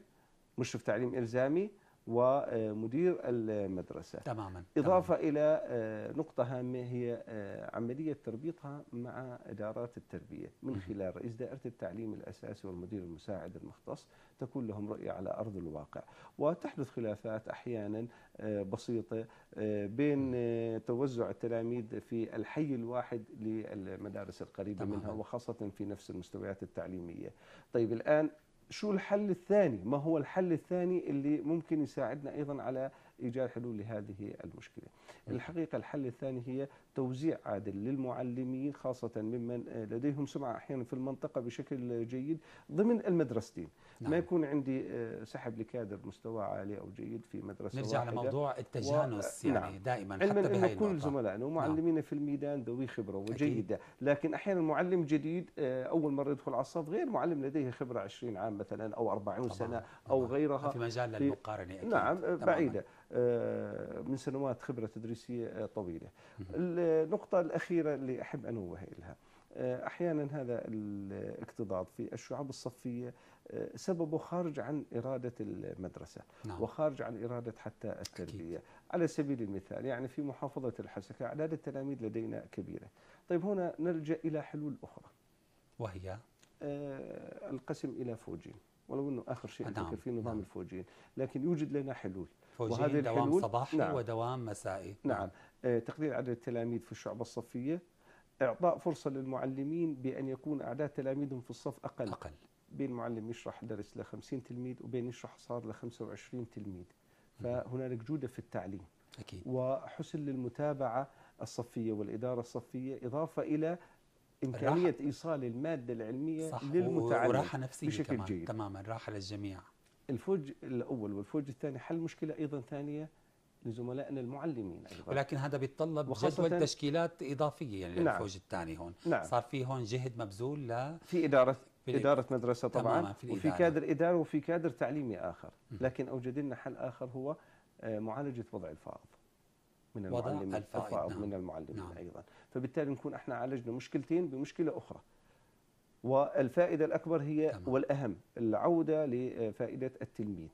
مشرف تعليم إلزامي ومدير المدرسة تماما إضافة تماما. إلى آه، نقطة هامة هي آه، عملية تربيطها مع إدارات التربية من خلال رئيس دائرة التعليم الأساسي والمدير المساعد المختص تكون لهم رؤية على أرض الواقع وتحدث خلافات أحيانا آه، بسيطة بين توزع التلاميذ في الحي الواحد للمدارس القريبة تماما. منها وخاصة في نفس المستويات التعليمية طيب الآن شو الحل الثاني ما هو الحل الثاني اللي ممكن يساعدنا أيضا على إيجاد حلول لهذه المشكلة الحقيقة الحل الثاني هي توزيع عادل للمعلمين خاصة ممن لديهم سمعة أحيانا في المنطقة بشكل جيد ضمن المدرستين نعم. ما يكون عندي آه، سحب لكادر مستوى عالي أو جيد في مدرسة نرجع واحدة. لموضوع التجانس و... نعم. يعني نعم. دائما علما حتى أن كل زملائنا ومعلمينا نعم. في الميدان ذوي خبرة وجيدة أكيد. لكن أحيانا معلم جديد آه، أول مرة يدخل على الصف غير معلم لديه خبرة 20 عام مثلا أو 40 طبعا. سنة أو طبعا. غيرها في مجال للمقارنة أكيد. نعم بعيدة آه، من سنوات خبرة تدريسية طويلة النقطة الأخيرة اللي أحب أنوه إليها آه، احيانا هذا الاكتظاظ في الشعب الصفيه آه، سببه خارج عن اراده المدرسه نعم. وخارج عن اراده حتى التربيه أكيد. على سبيل المثال يعني في محافظه الحسكه اعداد التلاميذ لدينا كبيره طيب هنا نلجا الى حلول اخرى وهي القسم الى فوجين ولو انه اخر شيء نعم. في نظام نعم. الفوجين لكن يوجد لنا حلول فوجين دوام الحلول صباحي نعم ودوام مسائي نعم, نعم. آه، تقليل عدد التلاميذ في الشعب الصفية إعطاء فرصة للمعلمين بأن يكون أعداد تلاميذهم في الصف أقل أقل بين معلم يشرح درس ل 50 تلميذ وبين يشرح صار ل 25 تلميذ فهنالك جودة في التعليم أكيد. وحسن للمتابعة الصفية والإدارة الصفية إضافة إلى إمكانية إيصال المادة العلمية صح للمتعلم وراحة نفسية بشكل كمان. جيد تماما راحة للجميع الفوج الاول والفوج الثاني حل مشكله ايضا ثانيه لزملائنا المعلمين ايضا ولكن هذا بيتطلب جدول تشكيلات اضافيه يعني نعم للفوج الثاني هون نعم صار في هون جهد مبذول ل في اداره في اداره مدرسه طبعا في وفي كادر اداري وفي كادر تعليمي اخر لكن اوجد لنا حل اخر هو آه، معالجه وضع الفائض من المعلمين الفائض نعم. من المعلمين نعم. ايضا فبالتالي نكون احنا عالجنا مشكلتين بمشكله اخرى والفائدة الأكبر هي تمام. والأهم العودة لفائدة التلميذ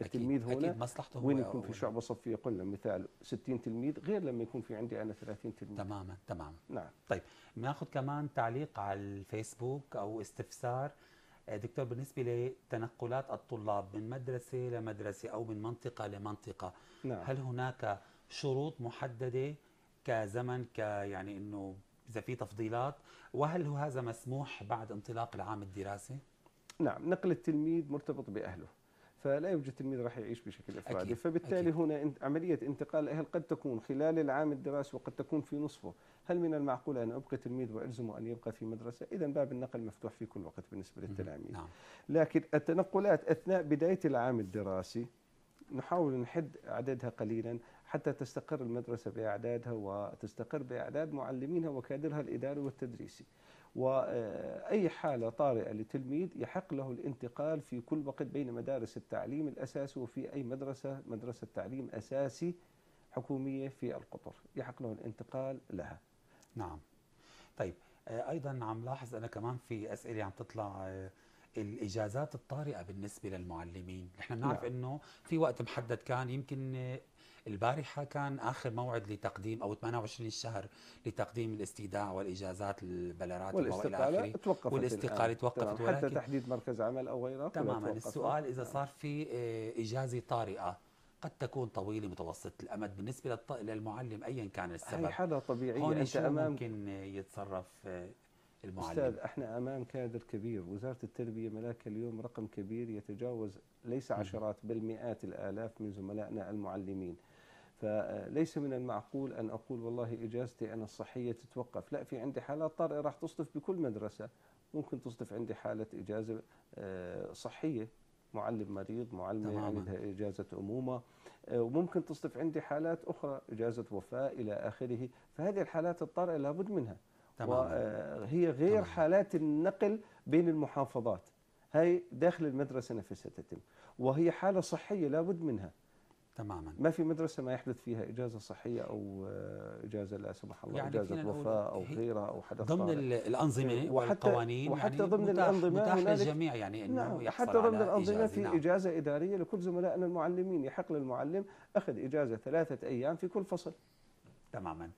التلميذ أكيد. هنا أكيد مصلحته وين يكون في شعبة صفية قلنا مثال 60 تلميذ غير لما يكون في عندي أنا 30 تلميذ تماما تماما نعم طيب ناخذ كمان تعليق على الفيسبوك أو استفسار آه، دكتور بالنسبة لتنقلات الطلاب من مدرسة لمدرسة أو من منطقة لمنطقة نعم. هل هناك شروط محددة كزمن ك يعني انه إذا في تفضيلات وهل هذا مسموح بعد انطلاق العام الدراسي؟ نعم نقل التلميذ مرتبط بأهله فلا يوجد تلميذ راح يعيش بشكل افرادي فبالتالي أكيد. هنا عمليه انتقال الاهل قد تكون خلال العام الدراسي وقد تكون في نصفه هل من المعقول ان ابقي تلميذ والزمه ان يبقى في مدرسه اذا باب النقل مفتوح في كل وقت بالنسبه للتلاميذ نعم. لكن التنقلات اثناء بدايه العام الدراسي نحاول نحد عددها قليلا حتى تستقر المدرسة بأعدادها وتستقر بأعداد معلمينها وكادرها الإداري والتدريسي وأي حالة طارئة لتلميذ يحق له الانتقال في كل وقت بين مدارس التعليم الأساسي وفي أي مدرسة مدرسة تعليم أساسي حكومية في القطر يحق له الانتقال لها نعم طيب آه، أيضا عم لاحظ أنا كمان في أسئلة عم تطلع آه، الاجازات الطارئه بالنسبه للمعلمين نحن بنعرف نعم. انه في وقت محدد كان يمكن البارحة كان آخر موعد لتقديم أو 28 شهر لتقديم الاستيداع والإجازات البلرات وإلى آخره توقفت والاستقالة توقفت ولكن حتى تحديد مركز عمل أو غيره تماما السؤال إذا نعم. صار في آه، إجازة طارئة قد تكون طويله متوسطه الامد بالنسبه للط... للمعلم ايا كان السبب هي حالة طبيعيه هون انت امام ممكن يتصرف آه، المعلم استاذ احنا امام كادر كبير وزاره التربيه ملاك اليوم رقم كبير يتجاوز ليس عشرات بل مئات الالاف من زملائنا المعلمين فليس من المعقول أن أقول والله إجازتي أنا الصحية تتوقف لا في عندي حالات طارئة راح تصدف بكل مدرسة ممكن تصدف عندي حالة إجازة آه، صحية معلم مريض معلمة عندها يعني إجازة أمومة آه، وممكن تصدف عندي حالات أخرى إجازة وفاة إلى آخره فهذه الحالات الطارئة لابد منها تماما. وهي آه، غير تمام. حالات النقل بين المحافظات هاي داخل المدرسة نفسها تتم وهي حالة صحية لابد منها تماما ما في مدرسه ما يحدث فيها اجازه صحيه او آه، اجازه لا سمح الله يعني اجازه وفاه او غيرها او حدث ضمن الانظمه إيه، وحتى والقوانين يعني وحتى يعني ضمن الانظمه متاح للجميع يعني انه نعم يحصل حتى ضمن الانظمه في نعم. اجازه اداريه لكل زملائنا المعلمين يحق للمعلم اخذ اجازه ثلاثه ايام في كل فصل تماما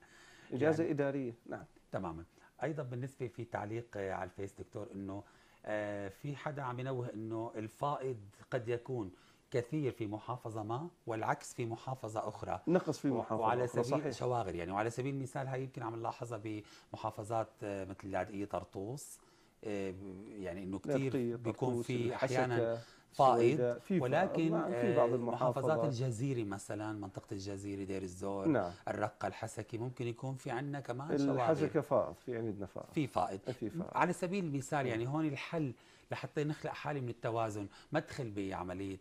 اجازه يعني اداريه نعم تماما ايضا بالنسبه في تعليق آه، على الفيس دكتور انه آه، في حدا عم ينوه انه الفائض قد يكون كثير في محافظه ما والعكس في محافظه اخرى نقص في محافظه وعلى سبيل صحيح. شواغر يعني وعلى سبيل المثال هاي يمكن عم نلاحظها بمحافظات آه، مثل اللاذقيه طرطوس آه، يعني انه كثير بيكون في احيانا آه، فائض ولكن في بعض محافظات الجزيرة مثلا منطقة الجزيرة دير الزور نعم. الرقة الحسكي ممكن يكون في عندنا كمان شواغر الحسكة فائض في عندنا فائض في فائض على سبيل المثال يعني نعم. هون الحل لحتى نخلق حاله من التوازن مدخل بعمليه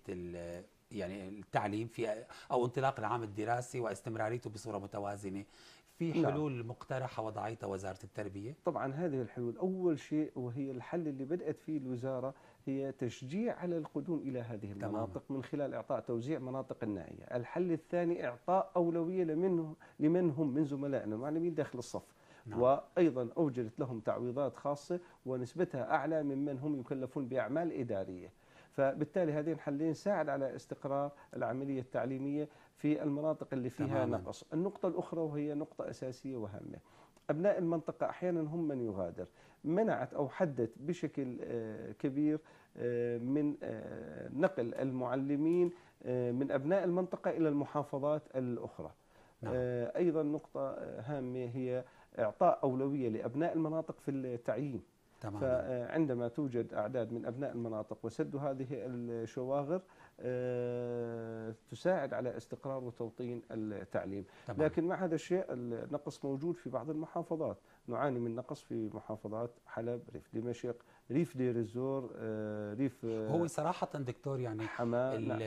يعني التعليم في او انطلاق العام الدراسي واستمراريته بصوره متوازنه في نعم. حلول نعم. مقترحه وضعتها وزاره التربيه طبعا هذه الحلول اول شيء وهي الحل اللي بدات فيه الوزاره هي تشجيع على القدوم الى هذه المناطق تمام. من خلال اعطاء توزيع مناطق النائيه الحل الثاني اعطاء اولويه لمن لمن هم من زملائنا المعلمين داخل الصف نعم. وأيضا أوجدت لهم تعويضات خاصة ونسبتها أعلى ممن هم يكلفون بأعمال إدارية فبالتالي هذين حلين ساعد على استقرار العملية التعليمية في المناطق اللي فيها تماما. نقص النقطة الأخرى وهي نقطة أساسية وهامة أبناء المنطقة أحيانا هم من يغادر منعت أو حدت بشكل آه، كبير آه، من آه، نقل المعلمين من أبناء المنطقة إلى المحافظات الأخرى نعم. أيضا نقطة هامة هي اعطاء اولويه لابناء المناطق في التعيين تمام. فعندما توجد اعداد من ابناء المناطق وسد هذه الشواغر آه، تساعد على استقرار وتوطين التعليم تمام. لكن مع هذا الشيء النقص موجود في بعض المحافظات نعاني من نقص في محافظات حلب ريف دمشق ريف دير الزور آه، ريف آه، هو صراحة دكتور يعني حماة نعم.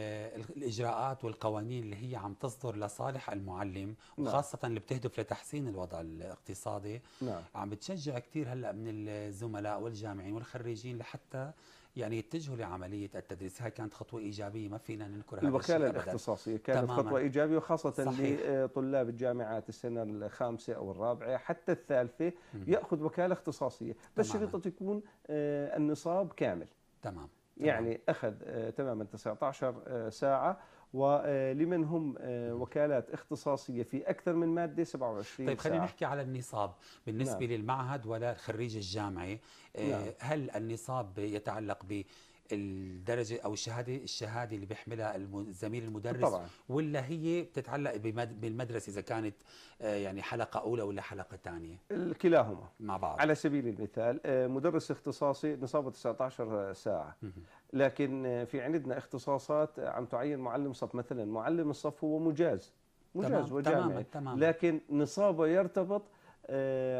الإجراءات والقوانين اللي هي عم تصدر لصالح المعلم نعم. وخاصة نعم. اللي بتهدف لتحسين الوضع الاقتصادي نعم. عم بتشجع كثير هلأ من الزملاء والجامعين والخريجين لحتى يعني يتجهوا لعمليه التدريس هاي كانت خطوه ايجابيه ما فينا ننكر هذا الوكاله الاختصاصيه كانت تماماً. خطوه ايجابيه وخاصه لطلاب آه، الجامعات السنه الخامسه او الرابعه حتى الثالثه ياخذ وكاله اختصاصيه بس شريطه تكون آه، النصاب كامل تمام يعني اخذ آه، تماما 19 ساعه ولمن هم آه، وكالات اختصاصيه في اكثر من ماده 27 طيب خلينا نحكي على النصاب بالنسبه نعم. للمعهد ولا خريج الجامعه آه، نعم. هل النصاب يتعلق الدرجه او الشهاده الشهاده اللي بيحملها الزميل المدرس طبعا. ولا هي بتتعلق بالمدرسه اذا كانت آه، يعني حلقه اولى ولا حلقه ثانيه كلاهما مع بعض على سبيل المثال آه، مدرس اختصاصي نصابه 19 ساعه لكن آه، في عندنا اختصاصات عم تعين معلم صف مثلا معلم الصف هو مجاز مجاز وجامع تماما تماما لكن نصابه يرتبط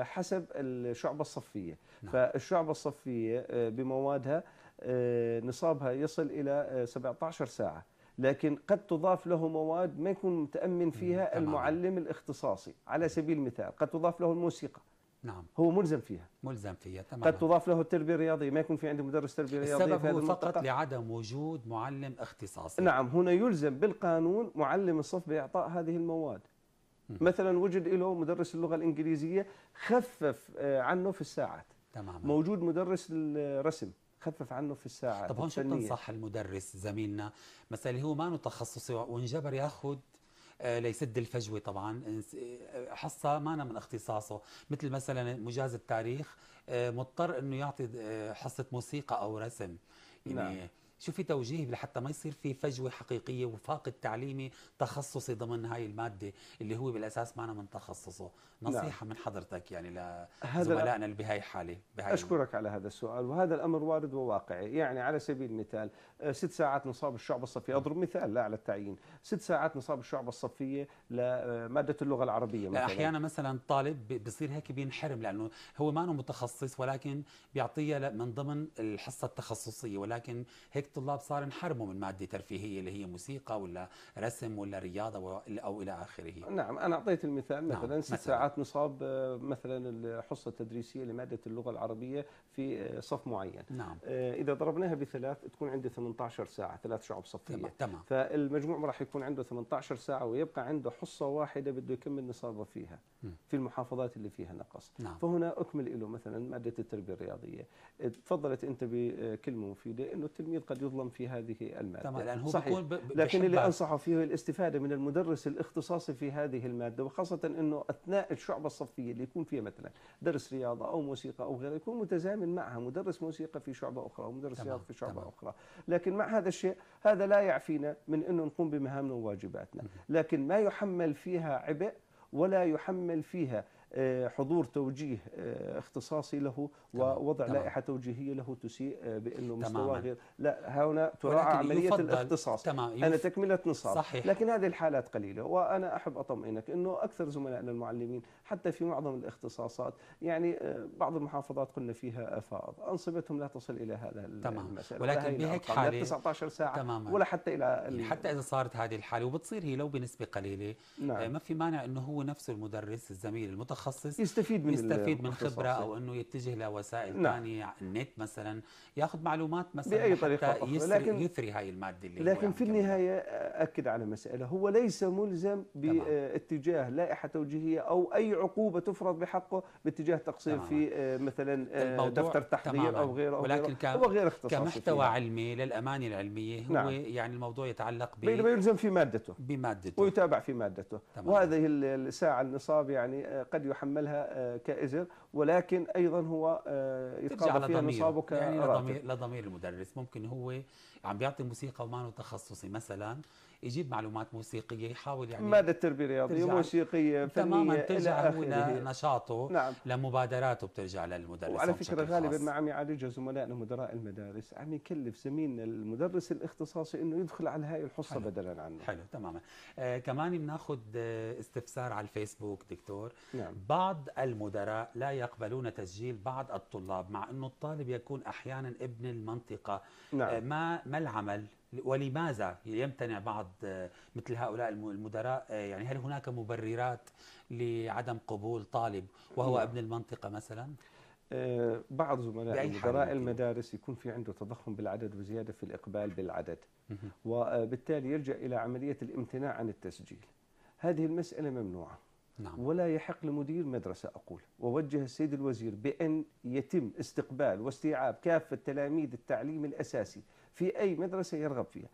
حسب الشعبة الصفية نعم. فالشعبة الصفية بموادها آه، نصابها يصل إلى 17 آه، ساعة لكن قد تضاف له مواد ما يكون متأمن فيها تمام. المعلم الاختصاصي على سبيل المثال قد تضاف له الموسيقى نعم هو ملزم فيها ملزم فيها تماما قد تضاف له التربيه الرياضيه ما يكون في عنده مدرس تربيه رياضيه السبب هو فقط لعدم وجود معلم اختصاصي نعم هنا يلزم بالقانون معلم الصف باعطاء هذه المواد مم. مثلا وجد له مدرس اللغه الانجليزيه خفف آه، عنه في الساعات تماما موجود مدرس الرسم خفف عنه في الساعه طب هون شو بتنصح المدرس زميلنا مثلا اللي هو ما له تخصصي وانجبر ياخذ آه، ليسد الفجوه طبعا آه، حصه ما أنا من اختصاصه مثل مثلا مجاز التاريخ آه، مضطر انه يعطي حصه موسيقى او رسم يعني نعم. شو في توجيه لحتى ما يصير في فجوه حقيقيه وفاقد تعليمي تخصصي ضمن هاي الماده اللي هو بالاساس معنا من تخصصه نعم. نصيحه لا. من حضرتك يعني لزملائنا اللي بهاي الحاله بهاي اشكرك الم... على هذا السؤال وهذا الامر وارد وواقعي يعني على سبيل المثال آه، ست ساعات نصاب الشعب الصفي نعم. اضرب مثال لا على التعيين ست ساعات نصاب الشعب الصفيه آه، لماده اللغه العربيه مثلا احيانا مثلا طالب بصير هيك بينحرم لانه هو ما متخصص ولكن بيعطيها من ضمن الحصه التخصصيه ولكن هيك هيك الطلاب صار انحرموا من ماده ترفيهيه اللي هي موسيقى ولا رسم ولا رياضه او الى اخره. نعم انا اعطيت المثال نعم، مثلا نعم. ست ساعات نصاب آه، مثلا الحصه التدريسيه لماده اللغه العربيه في آه، صف معين. نعم. آه، اذا ضربناها بثلاث تكون عندي 18 ساعه ثلاث شعب صفيه. تمام تمام. فالمجموع راح يكون عنده 18 ساعه ويبقى عنده حصه واحده بده يكمل نصابه فيها في المحافظات اللي فيها نقص. نعم. فهنا اكمل له مثلا ماده التربيه الرياضيه. تفضلت انت بكلمه مفيده انه التلميذ قد قد يظلم في هذه المادة طبعا الآن هو صحيح. بيكون لكن اللي أنصحه فيه الاستفادة من المدرس الاختصاصي في هذه المادة وخاصة أنه أثناء الشعبة الصفية اللي يكون فيها مثلا درس رياضة أو موسيقى أو غيره يكون متزامن معها مدرس موسيقى في شعبة أخرى ومدرس رياضة في شعبة طبعا. أخرى لكن مع هذا الشيء هذا لا يعفينا من أنه نقوم بمهامنا وواجباتنا لكن ما يحمل فيها عبء ولا يحمل فيها آه، حضور توجيه آه، اختصاصي له ووضع تمام. لائحه توجيهيه له تسيء آه، بانه مستواه غير لا هنا تراعى عمليه الاختصاص تمام انا تكمله نصاب صحيح. لكن هذه الحالات قليله وانا احب اطمئنك انه اكثر زملائنا المعلمين حتى في معظم الاختصاصات يعني آه، بعض المحافظات قلنا فيها افاض انصبتهم لا تصل الى هذا تمام المسألة ولكن بهيك حاله 19 ساعه تماما ولا حتى الى يعني حتى اذا صارت هذه الحاله وبتصير هي لو بنسبه قليله نعم. آه، ما في مانع انه هو نفسه المدرس الزميل المتخصص يستفيد من يستفيد من خبره او انه يتجه لوسائل نعم. ثانيه النت مثلا ياخذ معلومات مثلا باي طريقه أخرى. يسري لكن يثري هاي الماده اللي لكن في النهايه اكد آه، على مساله هو ليس ملزم باتجاه لائحه توجيهيه او اي عقوبه تفرض بحقه باتجاه تقصير طبعا. في آه، مثلا آه، دفتر تحضير او غيره أو ولكن غيره غير اختصاصي كمحتوى فيه. علمي للامانه العلميه هو نعم. يعني الموضوع يتعلق ب بينما يلزم في مادته بمادته ويتابع في مادته تمام. وهذه الساعه النصاب يعني آه، قد يحملها كازر ولكن ايضا هو آه، يتقاضى فيها ك يعني لضمير لضمير المدرس ممكن هو عم بيعطي موسيقى وما له تخصصي مثلا يجيب معلومات موسيقيه يحاول يعني ماده تربيه رياضيه موسيقيه فنيه تماما ترجع هو لنشاطه نعم. لمبادراته بترجع للمدرس وعلى فكره غالبا ما عم يعالجها زملائنا مدراء المدارس عم يكلف زميلنا المدرس الاختصاصي انه يدخل على هاي الحصه حلو. بدلا عنه حلو تماما آه كمان بناخذ آه، استفسار على الفيسبوك دكتور نعم. بعض المدراء لا يقبلون تسجيل بعض الطلاب مع انه الطالب يكون أحيانا ابن المنطقة نعم. آه، ما, ما العمل ولماذا يمتنع بعض آه، مثل هؤلاء المدراء آه، يعني هل هناك مبررات لعدم قبول طالب وهو نعم. ابن المنطقة مثلا؟ بعض زملاء مدراء المدارس يكون في عنده تضخم بالعدد وزيادة في الإقبال بالعدد وبالتالي يلجأ إلى عملية الامتناع عن التسجيل هذه المسألة ممنوعة نعم. ولا يحق لمدير مدرسة أقول ووجه السيد الوزير بأن يتم استقبال واستيعاب كافة تلاميذ التعليم الأساسي في أي مدرسة يرغب فيها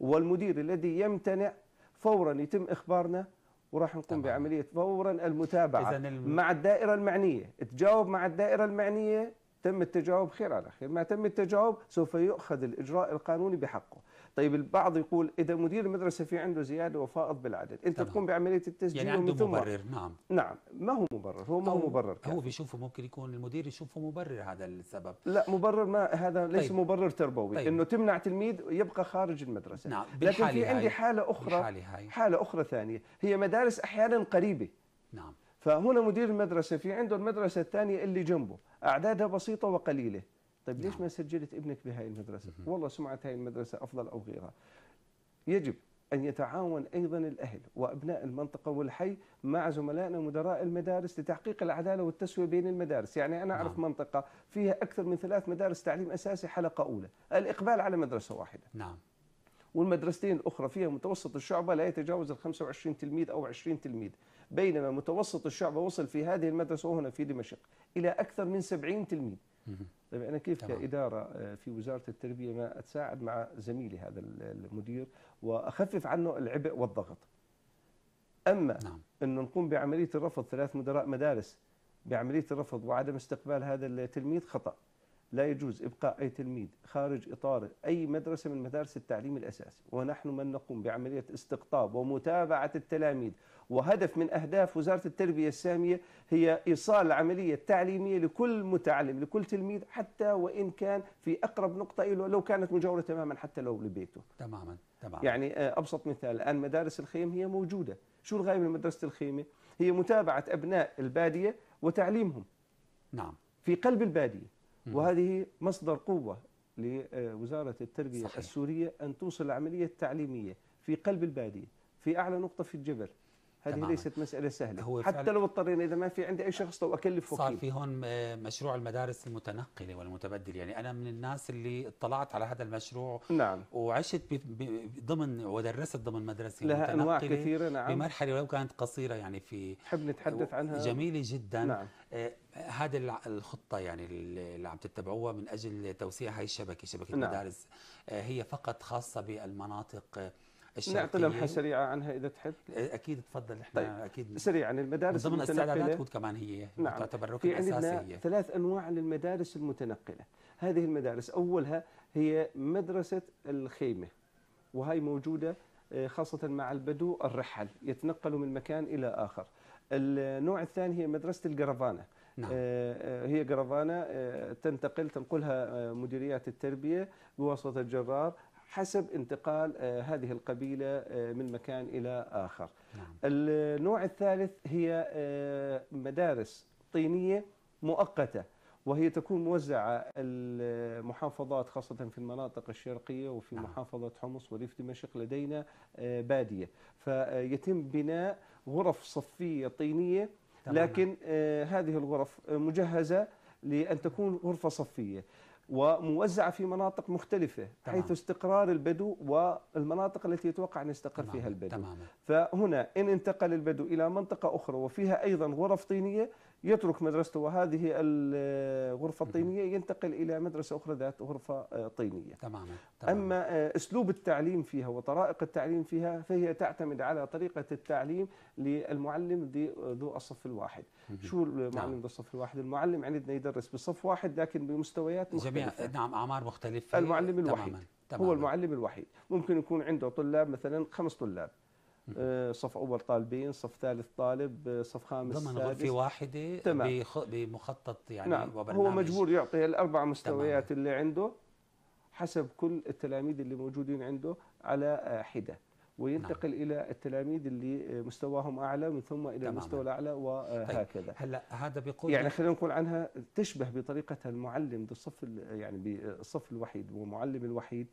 والمدير الذي يمتنع فورا يتم إخبارنا وراح نقوم طبعا. بعملية فورا المتابعة الم... مع الدائرة المعنية تجاوب مع الدائرة المعنية تم التجاوب خير على خير ما تم التجاوب سوف يؤخذ الإجراء القانوني بحقه طيب البعض يقول اذا مدير المدرسه في عنده زياده وفائض بالعدد انت طبعا. تقوم بعمليه التسجيل يعني عنده مبرر نعم نعم ما هو مبرر هو ما هو مبرر كان. هو بيشوفه ممكن يكون المدير يشوفه مبرر هذا السبب لا مبرر ما هذا ليس طيب. مبرر تربوي طيب. انه تمنع تلميذ يبقى خارج المدرسه نعم. لكن في عندي حاله اخرى حاله اخرى ثانيه هي مدارس احيانا قريبه نعم فهنا مدير المدرسه في عنده المدرسه الثانيه اللي جنبه اعدادها بسيطه وقليله طيب ليش نعم. ما سجلت ابنك بهذه المدرسة والله سمعة هذه المدرسة أفضل أو غيرها يجب أن يتعاون أيضا الأهل وأبناء المنطقة والحي مع زملائنا مدراء المدارس لتحقيق العدالة والتسوية بين المدارس يعني أنا أعرف نعم. منطقة فيها أكثر من ثلاث مدارس تعليم أساسي حلقة أولى الإقبال على مدرسة واحدة نعم والمدرستين الأخرى فيها متوسط الشعبة لا يتجاوز ال 25 تلميذ أو 20 تلميذ بينما متوسط الشعبة وصل في هذه المدرسة وهنا في دمشق إلى أكثر من 70 تلميذ طيب أنا كيف تمام. كإدارة آه، في وزارة التربية ما أتساعد مع زميلي هذا المدير وأخفف عنه العبء والضغط أما نعم. أنه نقوم بعملية الرفض ثلاث مدراء مدارس بعملية الرفض وعدم استقبال هذا التلميذ خطأ لا يجوز إبقاء أي تلميذ خارج إطار أي مدرسة من مدارس التعليم الأساسي ونحن من نقوم بعملية استقطاب ومتابعة التلاميذ وهدف من أهداف وزارة التربية السامية هي إيصال العملية التعليمية لكل متعلم لكل تلميذ حتى وإن كان في أقرب نقطة له لو كانت مجاورة تماما حتى لو لبيته تماما تماما يعني آه، أبسط مثال الآن مدارس الخيم هي موجودة شو الغاية من مدرسة الخيمة؟ هي متابعة أبناء البادية وتعليمهم نعم في قلب البادية وهذه مصدر قوة لوزارة التربية صحيح. السورية أن توصل العملية التعليمية في قلب البادية في أعلى نقطة في الجبل هذه تمام. ليست مسألة سهلة هو حتى لو اضطرينا إذا ما في عندي أي شخص لو أكلف وكيل صار في هون آه، مشروع المدارس المتنقلة والمتبدل يعني أنا من الناس اللي اطلعت على هذا المشروع نعم وعشت ضمن ودرست ضمن مدرسة لها أنواع كثيرة نعم بمرحلة ولو كانت قصيرة يعني في حب نتحدث عنها جميلة جدا نعم آه، هذه الخطة يعني اللي عم تتبعوها من أجل توسيع هاي الشبكة شبكة نعم. مدارس آه، هي فقط خاصة بالمناطق نعطي لمحه سريعه عنها اذا تحب اكيد تفضل احنا طيب. اكيد سريعا المدارس من ضمن السعادات كمان هي نعم. تعتبر ركن اساسي هي ثلاث انواع للمدارس المتنقله هذه المدارس اولها هي مدرسه الخيمه وهي موجوده آه، خاصة مع البدو الرحل يتنقلوا من مكان إلى آخر النوع الثاني هي مدرسة القرفانة نعم. آه، آه، هي قرفانة تنتقل تنقلها مديريات التربية بواسطة الجرار حسب انتقال آه، هذه القبيلة آه، من مكان إلى آخر نعم. النوع الثالث هي آه، مدارس طينية مؤقتة وهي تكون موزعة المحافظات خاصة في المناطق الشرقية وفي نعم. محافظة حمص وريف دمشق لدينا بادية فيتم بناء غرف صفية طينية لكن هذه الغرف مجهزة لأن تكون غرفة صفية وموزعة في مناطق مختلفة تمام. حيث استقرار البدو والمناطق التي يتوقع أن يستقر تمام. فيها البدو تمام. فهنا إن انتقل البدو إلى منطقة أخرى وفيها أيضا غرف طينية يترك مدرسته وهذه الغرفة الطينية ينتقل إلى مدرسة أخرى ذات غرفة آه، طينية تماما, تماما. أما آه، أسلوب التعليم فيها وطرائق التعليم فيها فهي تعتمد على طريقة التعليم للمعلم ذو الصف الواحد شو المعلم آه، نعم. ذو الصف الواحد المعلم عندنا يدرس بصف واحد لكن بمستويات مختلفة جميع نعم أعمار مختلفة المعلم الوحيد تماما. تماما. هو المعلم الوحيد ممكن يكون عنده طلاب مثلا خمس طلاب آه، صف اول طالبين صف ثالث طالب آه، صف خامس ضمن غرفه واحده بمخطط يعني نعم. وبرنامج هو مجبور يعطي الاربع مستويات تمام. اللي عنده حسب كل التلاميذ اللي موجودين عنده على آه، حده وينتقل نعم. الى التلاميذ اللي مستواهم اعلى من ثم الى تمام. المستوى الاعلى وهكذا طيب. هلا هذا بيقول يعني خلينا نقول عنها تشبه بطريقه المعلم بالصف يعني بالصف الوحيد ومعلم الوحيد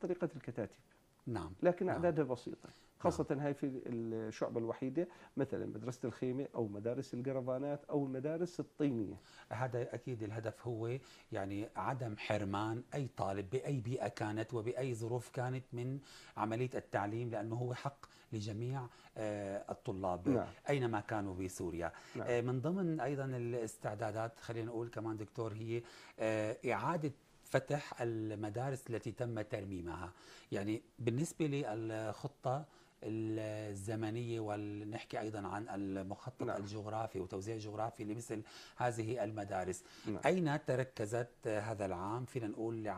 طريقه الكتاتيب نعم لكن نعم. اعدادها بسيطه نعم. خاصة هاي في الشعبة الوحيدة مثلا مدرسة الخيمة أو مدارس القرفانات أو المدارس الطينية هذا أكيد الهدف هو يعني عدم حرمان أي طالب بأي بيئة كانت وبأي ظروف كانت من عملية التعليم لأنه هو حق لجميع آه، الطلاب نعم. أينما كانوا بسوريا نعم. آه، من ضمن أيضا الاستعدادات خلينا نقول كمان دكتور هي آه، إعادة فتح المدارس التي تم ترميمها يعني بالنسبة للخطة الزمنية ونحكي أيضا عن المخطط نعم. الجغرافي وتوزيع الجغرافي لمثل هذه المدارس نعم. أين تركزت هذا العام فينا نقول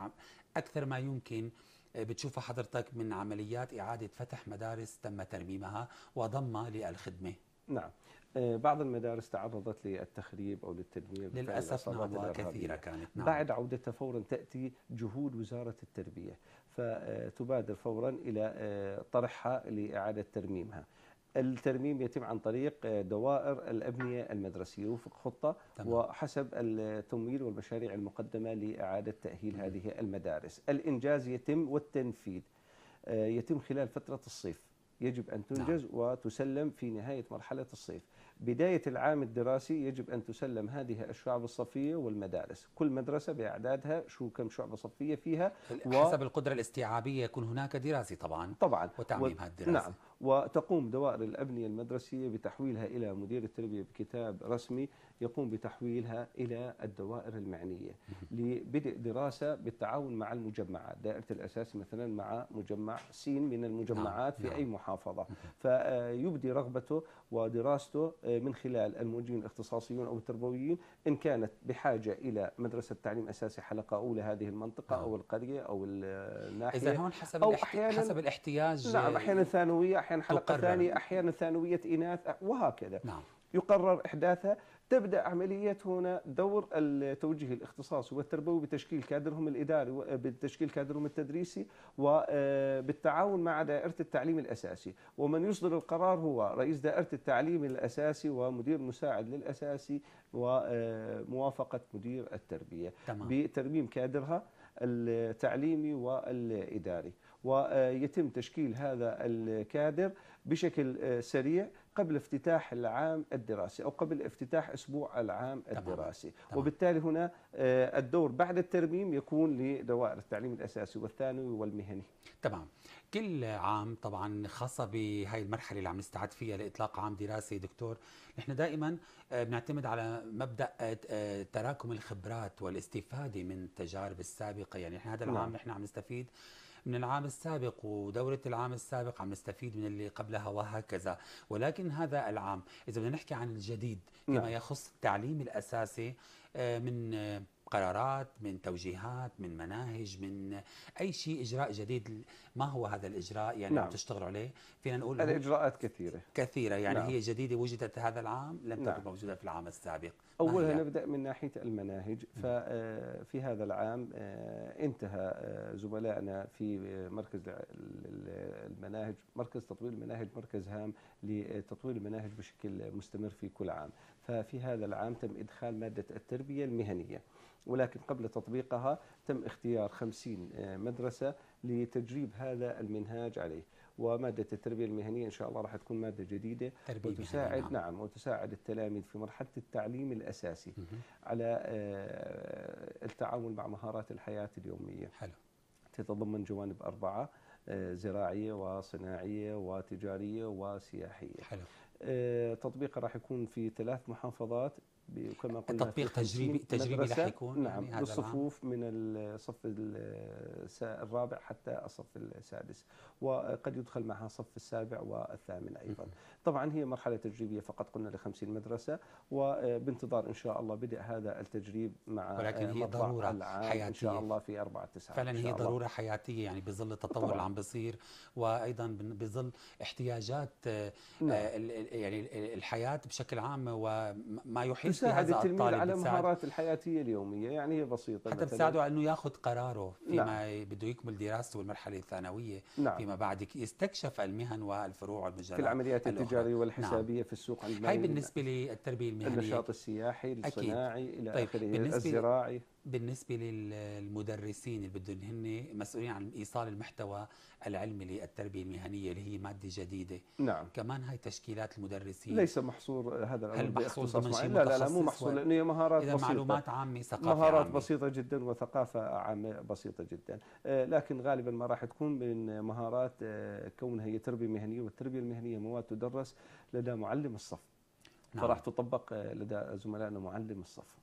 أكثر ما يمكن آه، بتشوفها حضرتك من عمليات إعادة فتح مدارس تم ترميمها وضمها للخدمة نعم آه، بعض المدارس تعرضت للتخريب او للتدمير للاسف نعم كثيره كانت نعم. بعد عودتها فورا تاتي جهود وزاره التربيه فتبادر فورا إلى آه، طرحها لإعادة ترميمها الترميم يتم عن طريق آه، دوائر الأبنية المدرسية وفق خطة تمام. وحسب التمويل والمشاريع المقدمة لإعادة تأهيل هذه المدارس الإنجاز يتم والتنفيذ آه، يتم خلال فترة الصيف يجب أن تنجز نعم. وتسلم في نهاية مرحلة الصيف بداية العام الدراسي يجب أن تسلم هذه الشعب الصفية والمدارس كل مدرسة بأعدادها شو كم شعبة صفية فيها حسب و... القدرة الاستيعابية يكون هناك دراسة طبعا طبعا وتعميم و... الدراسة نعم وتقوم دوائر الأبنية المدرسية بتحويلها إلى مدير التربية بكتاب رسمي يقوم بتحويلها إلى الدوائر المعنية لبدء دراسة بالتعاون مع المجمعات دائرة الأساس مثلا مع مجمع سين من المجمعات نعم، في أي نعم. محافظة فيبدي رغبته ودراسته من خلال الموجين الاختصاصيون أو التربويين إن كانت بحاجة إلى مدرسة تعليم أساسي حلقة أولى هذه المنطقة نعم. أو القرية أو الناحية إذا هون حسب أو أحيانا حسب الاحتياج نعم أحيانا ثانوية أحيانا حلقة ثانية أحيانا ثانوية إناث وهكذا نعم. يقرر إحداثها تبدأ عملية هنا دور التوجيه الاختصاصي والتربوي بتشكيل كادرهم الإداري وبتشكيل كادرهم التدريسي وبالتعاون آه، مع دائرة التعليم الأساسي ومن يصدر القرار هو رئيس دائرة التعليم الأساسي ومدير مساعد للأساسي وموافقة آه، مدير التربية تمام. بترميم كادرها التعليمي والإداري ويتم آه، تشكيل هذا الكادر بشكل سريع قبل افتتاح العام الدراسي أو قبل افتتاح أسبوع العام الدراسي طبعا. وبالتالي هنا آه، الدور بعد الترميم يكون لدوائر التعليم الأساسي والثانوي والمهني تمام كل عام طبعا خاصة بهاي المرحلة اللي عم نستعد فيها لإطلاق عام دراسي دكتور نحن دائما آه، بنعتمد على مبدأ آه، تراكم الخبرات والاستفادة من التجارب السابقة يعني نحن هذا العام نعم. نحن عم نستفيد من العام السابق ودورة العام السابق عم نستفيد من اللي قبلها وهكذا ولكن هذا العام إذا بدنا نحكي عن الجديد فيما نعم. يخص التعليم الأساسي آه، من آه، قرارات من توجيهات من مناهج من اي شيء اجراء جديد ما هو هذا الاجراء يعني نعم. تشتغل عليه فينا نقول الاجراءات كثيره كثيره يعني نعم. هي جديده وجدت هذا العام لم نعم. تكن موجوده في العام السابق اولا نبدا من ناحيه المناهج ففي آه، هذا العام آه، انتهى آه، زملائنا في مركز المناهج مركز تطوير المناهج مركز هام لتطوير المناهج بشكل مستمر في كل عام ففي هذا العام تم إدخال مادة التربية المهنية ولكن قبل تطبيقها تم اختيار 50 آه، مدرسة لتجريب هذا المنهاج عليه ومادة التربية المهنية إن شاء الله راح تكون مادة جديدة وتساعد نعم. نعم وتساعد التلاميذ في مرحلة التعليم الأساسي مه. على آه، التعامل مع مهارات الحياة اليومية حلو تتضمن جوانب أربعة آه، زراعية وصناعية وتجارية وسياحية حلو تطبيقه راح يكون في ثلاث محافظات كما قلنا تطبيق تجريبي تجريبي راح نعم، يكون نعم يعني العام. من الصف الرابع حتى الصف السادس وقد يدخل معها صف السابع والثامن ايضا طبعا هي مرحلة تجريبية فقط قلنا لخمسين مدرسة وبانتظار إن شاء الله بدء هذا التجريب مع آه، ولكن هي ضرورة حياتية إن شاء الله في أربعة تسعة فعلا هي ضرورة الله. حياتية يعني بظل التطور طبعا. اللي عم بصير وأيضا بظل احتياجات آه، آه، نعم. يعني الحياة بشكل عام وما يحيط هذا التلميذ على مهارات الحياتية اليومية يعني هي بسيطة حتى بتساعده على أنه ياخذ قراره فيما نعم. بده يكمل دراسته والمرحلة الثانوية نعم. فيما بعد يستكشف المهن والفروع والمجالات في العمليات التجارية التجاري نعم. والحسابيه نعم. في السوق عندنا هاي بالنسبه للتربيه المهنيه النشاط السياحي الصناعي الى طيب اخره الزراعي بالنسبة للمدرسين اللي بدهم هن مسؤولين عن إيصال المحتوى العلمي للتربية المهنية اللي هي مادة جديدة نعم كمان هاي تشكيلات المدرسين ليس محصور هذا الأمر هل محصور ضمن لا لا لا مو محصور لأنه هي مهارات إذا بسيطة معلومات عامة ثقافة مهارات عامة. بسيطة جدا وثقافة عامة بسيطة جدا آه، لكن غالبا ما راح تكون من مهارات آه، كونها هي تربية مهنية والتربية المهنية مواد تدرس لدى معلم الصف نعم. فراح تطبق آه، لدى زملائنا معلم الصف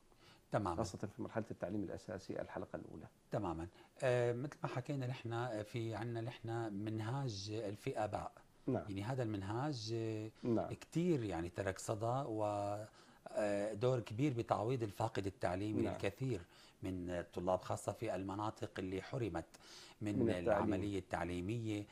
تماما خاصة في مرحلة التعليم الأساسي الحلقة الأولى تماما آه مثل ما حكينا نحن آه، في عندنا نحن منهاج الفئة باء نعم. يعني هذا المنهاج آه، نعم. كثير يعني ترك صدى و آه، دور كبير بتعويض الفاقد التعليمي نعم. للكثير من الطلاب خاصة في المناطق اللي حرمت من, من التعليم. العملية التعليمية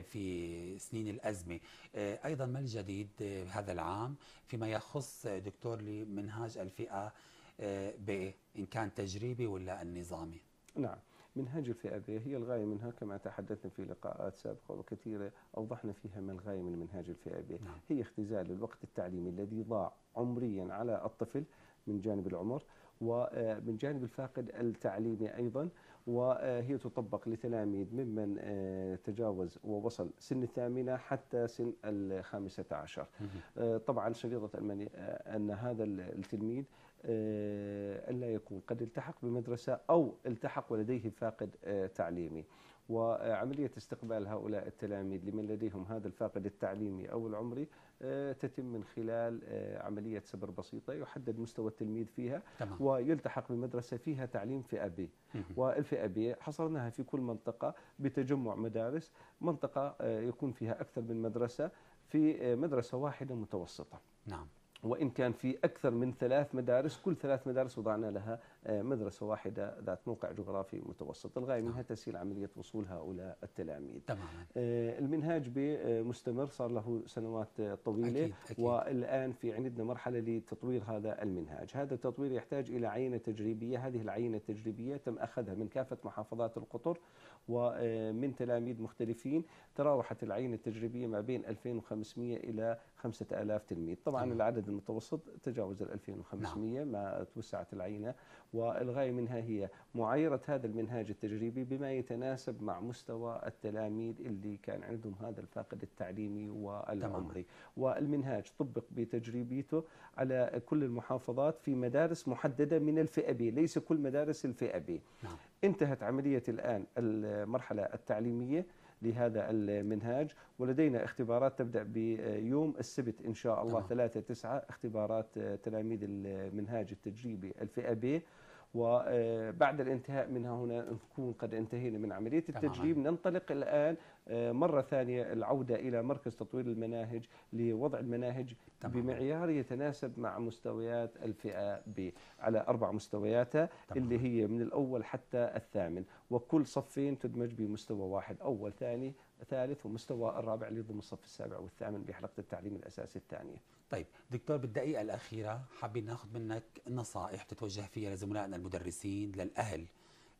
في سنين الأزمة أيضا ما الجديد هذا العام فيما يخص دكتور لمنهاج الفئة آه، بايه ان كان تجريبي ولا النظامي نعم منهاج الفئة ب هي الغاية منها كما تحدثنا في لقاءات سابقة وكثيرة أوضحنا فيها ما الغاية من منهاج الفئة ب نعم. هي اختزال الوقت التعليمي الذي ضاع عمريا على الطفل من جانب العمر ومن آه، جانب الفاقد التعليمي أيضا وهي آه، تطبق لتلاميذ ممن تجاوز ووصل سن الثامنة حتى سن الخامسة عشر طبعا شريطة ألمانيا أن هذا التلميذ ألا آه، يكون قد التحق بمدرسة أو التحق ولديه فاقد آه، تعليمي وعملية استقبال هؤلاء التلاميذ لمن لديهم هذا الفاقد التعليمي أو العمري آه، تتم من خلال عملية سبر بسيطة يحدد مستوى التلميذ فيها تمام. ويلتحق بمدرسة فيها تعليم فئة بي والفئة بي حصرناها في كل منطقة بتجمع مدارس منطقة يكون فيها أكثر من مدرسة في مدرسة واحدة متوسطة نعم وإن كان في أكثر من ثلاث مدارس كل ثلاث مدارس وضعنا لها آه، مدرسة واحدة ذات موقع جغرافي متوسط الغاية منها تسهيل عملية وصول هؤلاء التلاميذ تماما آه، المنهاج آه، مستمر صار له سنوات طويلة أكيد أكيد. والآن في عندنا مرحلة لتطوير هذا المنهاج هذا التطوير يحتاج إلى عينة تجريبية هذه العينة التجريبية تم أخذها من كافة محافظات القطر ومن تلاميذ مختلفين تراوحت العينة التجريبية ما بين 2500 إلى 5000 تلميذ طبعا العدد المتوسط تجاوز ال 2500 نعم. ما توسعت العينة والغاية منها هي معايرة هذا المنهاج التجريبي بما يتناسب مع مستوى التلاميذ اللي كان عندهم هذا الفاقد التعليمي والعمري والمنهاج طبق بتجريبيته على كل المحافظات في مدارس محددة من الفئة بي ليس كل مدارس الفئة بي نعم. انتهت عملية الآن المرحلة التعليمية لهذا المنهاج ولدينا اختبارات تبدأ بيوم السبت إن شاء الله 3 9 اختبارات تلاميذ المنهاج التجريبي الفئة ب وبعد الانتهاء منها هنا نكون قد انتهينا من عملية التجريب طبعا. ننطلق الآن آه، مرة ثانية العودة إلى مركز تطوير المناهج لوضع المناهج تمام. بمعيار يتناسب مع مستويات الفئة ب على أربع مستوياتها اللي هي من الأول حتى الثامن وكل صفين تدمج بمستوى واحد أول ثاني الثالث ومستوى الرابع اللي يضم الصف السابع والثامن بحلقه التعليم الاساسي الثانيه. طيب دكتور بالدقيقه الاخيره حابين ناخذ منك نصائح تتوجه فيها لزملائنا المدرسين للاهل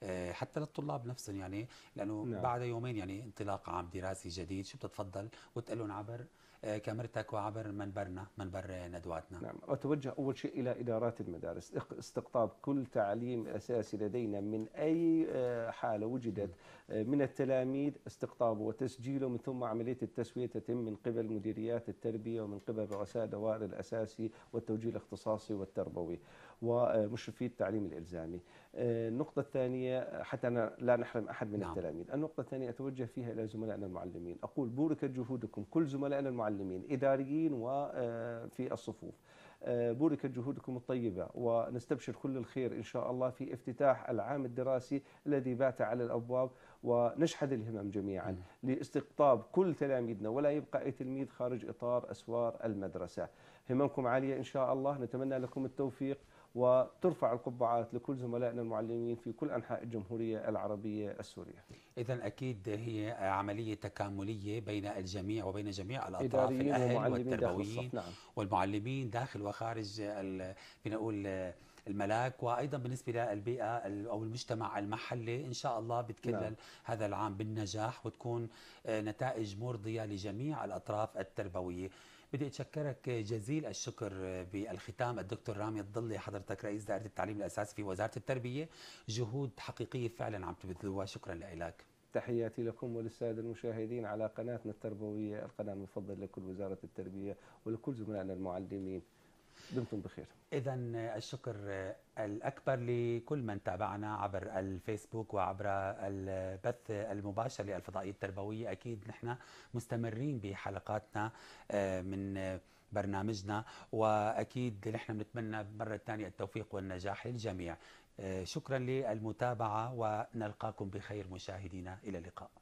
آه، حتى للطلاب نفسهم يعني لانه نعم. بعد يومين يعني انطلاق عام دراسي جديد شو بتتفضل وتقول لهم عبر آه، كاميرتك وعبر منبرنا منبر ندواتنا نعم أتوجه أول شيء إلى إدارات المدارس استقطاب كل تعليم أساسي لدينا من أي آه، حالة وجدت من التلاميذ استقطابه وتسجيله من ثم عملية التسوية تتم من قبل مديريات التربية ومن قبل رؤساء دوائر الأساسي والتوجيه الاختصاصي والتربوي ومشرفي التعليم الإلزامي آه، النقطة الثانية حتى لا نحرم أحد من نعم. التلاميذ النقطة الثانية أتوجه فيها إلى زملائنا المعلمين أقول بوركت جهودكم كل زملائنا المعلمين إداريين وفي آه، الصفوف آه، بوركت جهودكم الطيبة ونستبشر كل الخير إن شاء الله في افتتاح العام الدراسي الذي بات على الأبواب ونشحذ الهمم جميعا نعم. لاستقطاب كل تلاميذنا ولا يبقى أي تلميذ خارج إطار أسوار المدرسة هممكم عالية إن شاء الله نتمنى لكم التوفيق وترفع القبعات لكل زملائنا المعلمين في كل أنحاء الجمهورية العربية السورية إذا أكيد هي عملية تكاملية بين الجميع وبين جميع الأطراف الأهل والتربويين نعم. والمعلمين داخل وخارج بنقول الملاك وايضا بالنسبه للبيئه او المجتمع المحلي ان شاء الله بتكلل نعم. هذا العام بالنجاح وتكون آه، نتائج مرضيه لجميع الاطراف التربويه بدي اتشكرك جزيل الشكر بالختام الدكتور رامي الضلي حضرتك رئيس دائره التعليم الاساسي في وزاره التربيه جهود حقيقيه فعلا عم تبذلوها شكرا لك تحياتي لكم وللسادة المشاهدين على قناتنا التربوية القناة المفضلة لكل وزارة التربية ولكل زملائنا المعلمين دمتم بخير اذا الشكر الاكبر لكل من تابعنا عبر الفيسبوك وعبر البث المباشر للفضائيه التربويه اكيد نحن مستمرين بحلقاتنا آه، من برنامجنا واكيد نحن بنتمنى مره ثانيه التوفيق والنجاح للجميع آه، شكرا للمتابعه ونلقاكم بخير مشاهدينا الى اللقاء